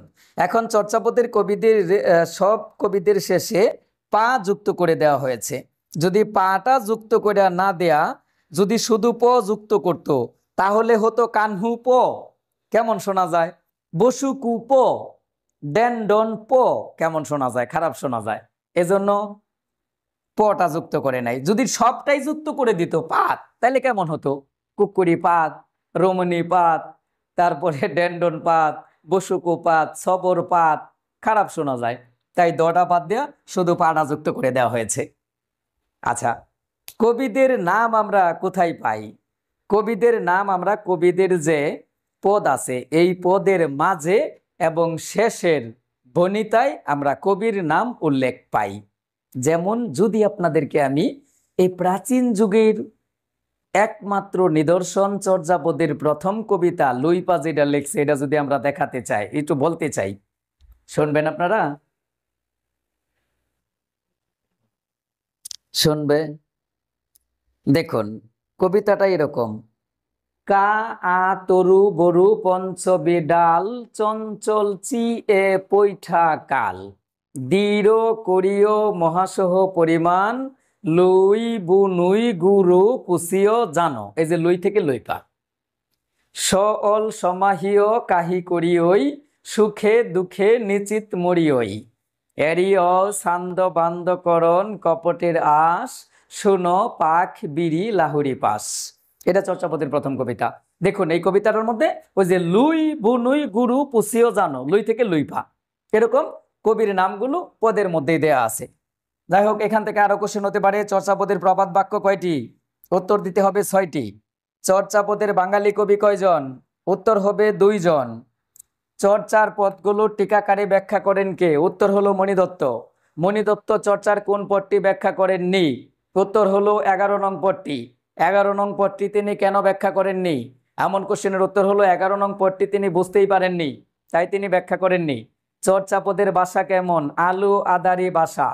এখন চর্চাপদের কবিদের সব কবিদের শেষে পা যুক্ত করে দেওয়া হয়েছে যদি পাটা যুক্ত করে না দেয়া যদি শুধু প যুক্ত করত তাহলে হতো কানহু প কেমন শোনা যায় বসুকু প ডন প কেমন শোনা যায় খারাপ শোনা যায় এজন্য পটা যুক্ত করে নাই যদি সবটাই যুক্ত করে দিত পাত তাহলে কেমন হতো কুকুরি পাত রমণী পাত তারপরে ডেন্ডন পাত বসুকু পাত সবর পাত খারাপ শোনা যায় তাই দটা পাত দেওয়া শুধু পাটা যুক্ত করে দেওয়া হয়েছে আচ্ছা কবিদের নাম আমরা কোথায় পাই কবিদের নাম আমরা কবিদের যে পদ আছে এই পদের মাঝে এবং শেষের বনিতায় আমরা কবির নাম উল্লেখ পাই যেমন যদি আপনাদেরকে আমি এই প্রাচীন যুগের একমাত্র নিদর্শন চর্যাপদের প্রথম কবিতা লুইপা যেটা লেখছে এটা যদি আমরা দেখাতে চাই একটু বলতে চাই শুনবেন আপনারা শুনবে দেখুন কবিতাটা এরকম কা আ তরু বরু পঞ্চবিডাল চঞ্চল চি এ পৈঠা কাল দৃঢ় করিও মহাসহ পরিমাণ বু বুনুই গুরু কুসিও জানো এই যে লুই থেকে লই পা সল সমাহিও কাহি করিয়ই সুখে দুঃখে নিচিত মরিয়ই এরিয় সান্দ বান্দকরণ কপটের আশ শুনো পাখ বিড়ি লাহুরি পাশ এটা চর্চাপতির প্রথম কবিতা দেখুন এই কবিতাটার মধ্যে ওই যে লুই বুনুই গুরু পুষিও জানো লুই থেকে লুইফা এরকম কবির নামগুলো পদের মধ্যেই দেয়া আছে যাই হোক এখান থেকে আরো কোশ্চেন হতে পারে চর্চাপদের প্রবাদ বাক্য কয়টি উত্তর দিতে হবে ছয়টি চর্চাপদের বাঙালি কবি কয়জন উত্তর হবে দুইজন চর্চার পদগুলো টিকাকারে ব্যাখ্যা করেন কে উত্তর হলো মণিদত্ত মণিদত্ত চর্চার কোন পদটি ব্যাখ্যা করেননি উত্তর হলো এগারো নং পদটি এগারো নং পদটি তিনি কেন ব্যাখ্যা করেননি এমন কোশ্চেনের উত্তর হলো এগারো নং পদটি তিনি বুঝতেই পারেননি তাই তিনি ব্যাখ্যা করেননি চর্চাপদের বাসা কেমন আলু আদারি বাসা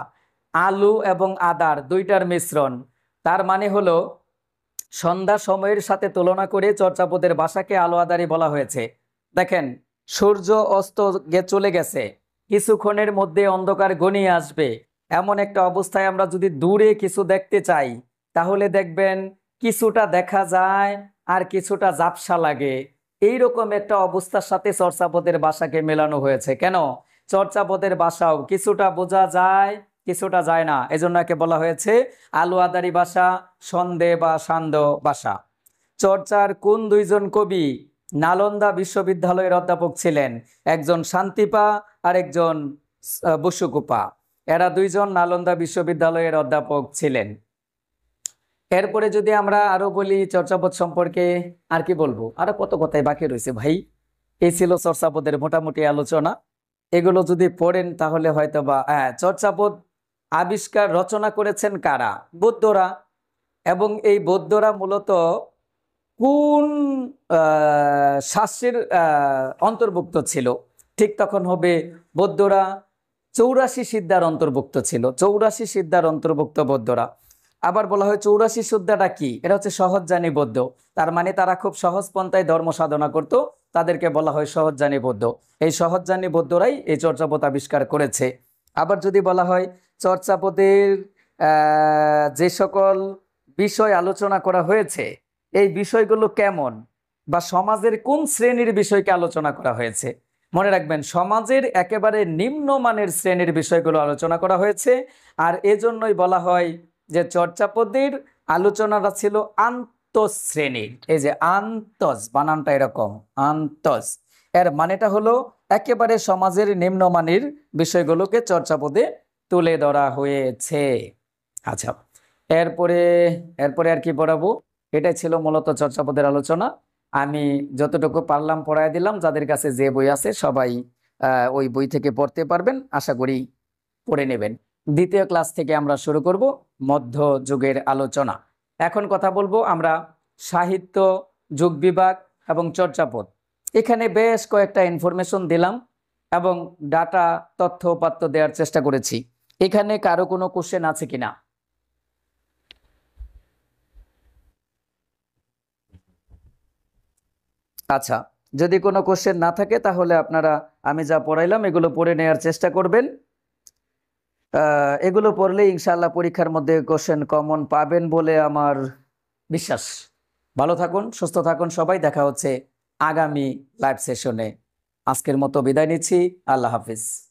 আলু এবং আদার দুইটার মিশ্রণ তার মানে হলো সন্ধ্যা সময়ের সাথে তুলনা করে চর্চাপদের বাসাকে আলো আদারি বলা হয়েছে দেখেন সূর্য অস্ত গে চলে গেছে কিছুক্ষণের মধ্যে অন্ধকার গনিয়ে আসবে এমন একটা অবস্থায় আমরা যদি দূরে কিছু দেখতে চাই তাহলে দেখবেন কিছুটা দেখা যায় আর কিছুটা জাপসা লাগে এই রকম একটা অবস্থার সাথে চর্চাপদের বাসাকে মেলানো হয়েছে কেন চর্চাপদের বাসাও কিছুটা বোঝা যায় কিছুটা যায় না এজন্য একে বলা হয়েছে আলু আদারি বাসা সন্দেহ বা সান্দ বাসা চর্চার কোন দুইজন কবি নালন্দা বিশ্ববিদ্যালয়ের অধ্যাপক ছিলেন একজন শান্তিপা আর একজন বসুকুপা এরা দুইজন নালন্দা বিশ্ববিদ্যালয়ের অধ্যাপক ছিলেন এরপরে যদি আমরা আরও বলি চর্চাপদ সম্পর্কে আর কি বলবো আরও কত কথাই বাকি রয়েছে ভাই এই ছিল চর্চাপদের মোটামুটি আলোচনা এগুলো যদি পড়েন তাহলে হয়তো বা হ্যাঁ চর্চাপদ আবিষ্কার রচনা করেছেন কারা বৌদ্ধরা এবং এই বৌদ্ধরা মূলত কোন শাস্ত্রের অন্তর্ভুক্ত ছিল ঠিক তখন হবে বৌদ্ধরা চৌরাশি সিদ্ধার অন্তর্ভুক্ত ছিল চৌরাশি সিদ্ধার অন্তর্ভুক্ত বৌদ্ধরা আবার বলা হয় চৌরাশি শুদ্ধাটা কি এটা হচ্ছে সহজ জানি বৌদ্ধ তার মানে তারা খুব সহজ পন্থায় ধর্ম সাধনা করত তাদেরকে বলা হয় সহজ জানি বৌদ্ধ এই সহজ জানি বৌদ্ধরাই এই চর্চাপথ আবিষ্কার করেছে আবার যদি বলা হয় চর্চাপদের যে সকল বিষয় আলোচনা করা হয়েছে এই বিষয়গুলো কেমন বা সমাজের কোন শ্রেণীর বিষয়কে আলোচনা করা হয়েছে মনে রাখবেন সমাজের একেবারে নিম্নমানের শ্রেণীর বিষয়গুলো আলোচনা করা হয়েছে আর এজন্যই বলা হয় যে চর্চাপদের আলোচনাটা ছিল আন্তঃশ্রেণীর এই যে আন্তজ বানানটা এরকম আন্তজ এর মানেটা হলো একেবারে সমাজের নিম্নমানের বিষয়গুলোকে চর্চাপদে তুলে ধরা হয়েছে আচ্ছা এরপরে এরপরে আর কি পড়াবো এটাই ছিল মূলত চর্চাপদের আলোচনা আমি যতটুকু পারলাম পড়ায় দিলাম যাদের কাছে যে বই আছে সবাই ওই বই থেকে পড়তে পারবেন আশা করি পড়ে নেবেন দ্বিতীয় ক্লাস থেকে আমরা শুরু করব মধ্যযুগের আলোচনা এখন কথা বলবো আমরা সাহিত্য যুগ বিভাগ এবং চর্চাপদ এখানে বেশ কয়েকটা ইনফরমেশন দিলাম এবং ডাটা তথ্য উপাত্ত দেওয়ার চেষ্টা করেছি এখানে কারো কোনো কোশ্চেন আছে কিনা আচ্ছা যদি কোনো কোশ্চেন না থাকে তাহলে আপনারা আমি যা পড়াইলাম এগুলো পড়ে নেওয়ার চেষ্টা করবেন এগুলো পড়লে ইনশাআল্লাহ পরীক্ষার মধ্যে কোশ্চেন কমন পাবেন বলে আমার বিশ্বাস ভালো থাকুন সুস্থ থাকুন সবাই দেখা হচ্ছে আগামী লাইভ সেশনে আজকের মতো বিদায় নিচ্ছি আল্লাহ হাফিজ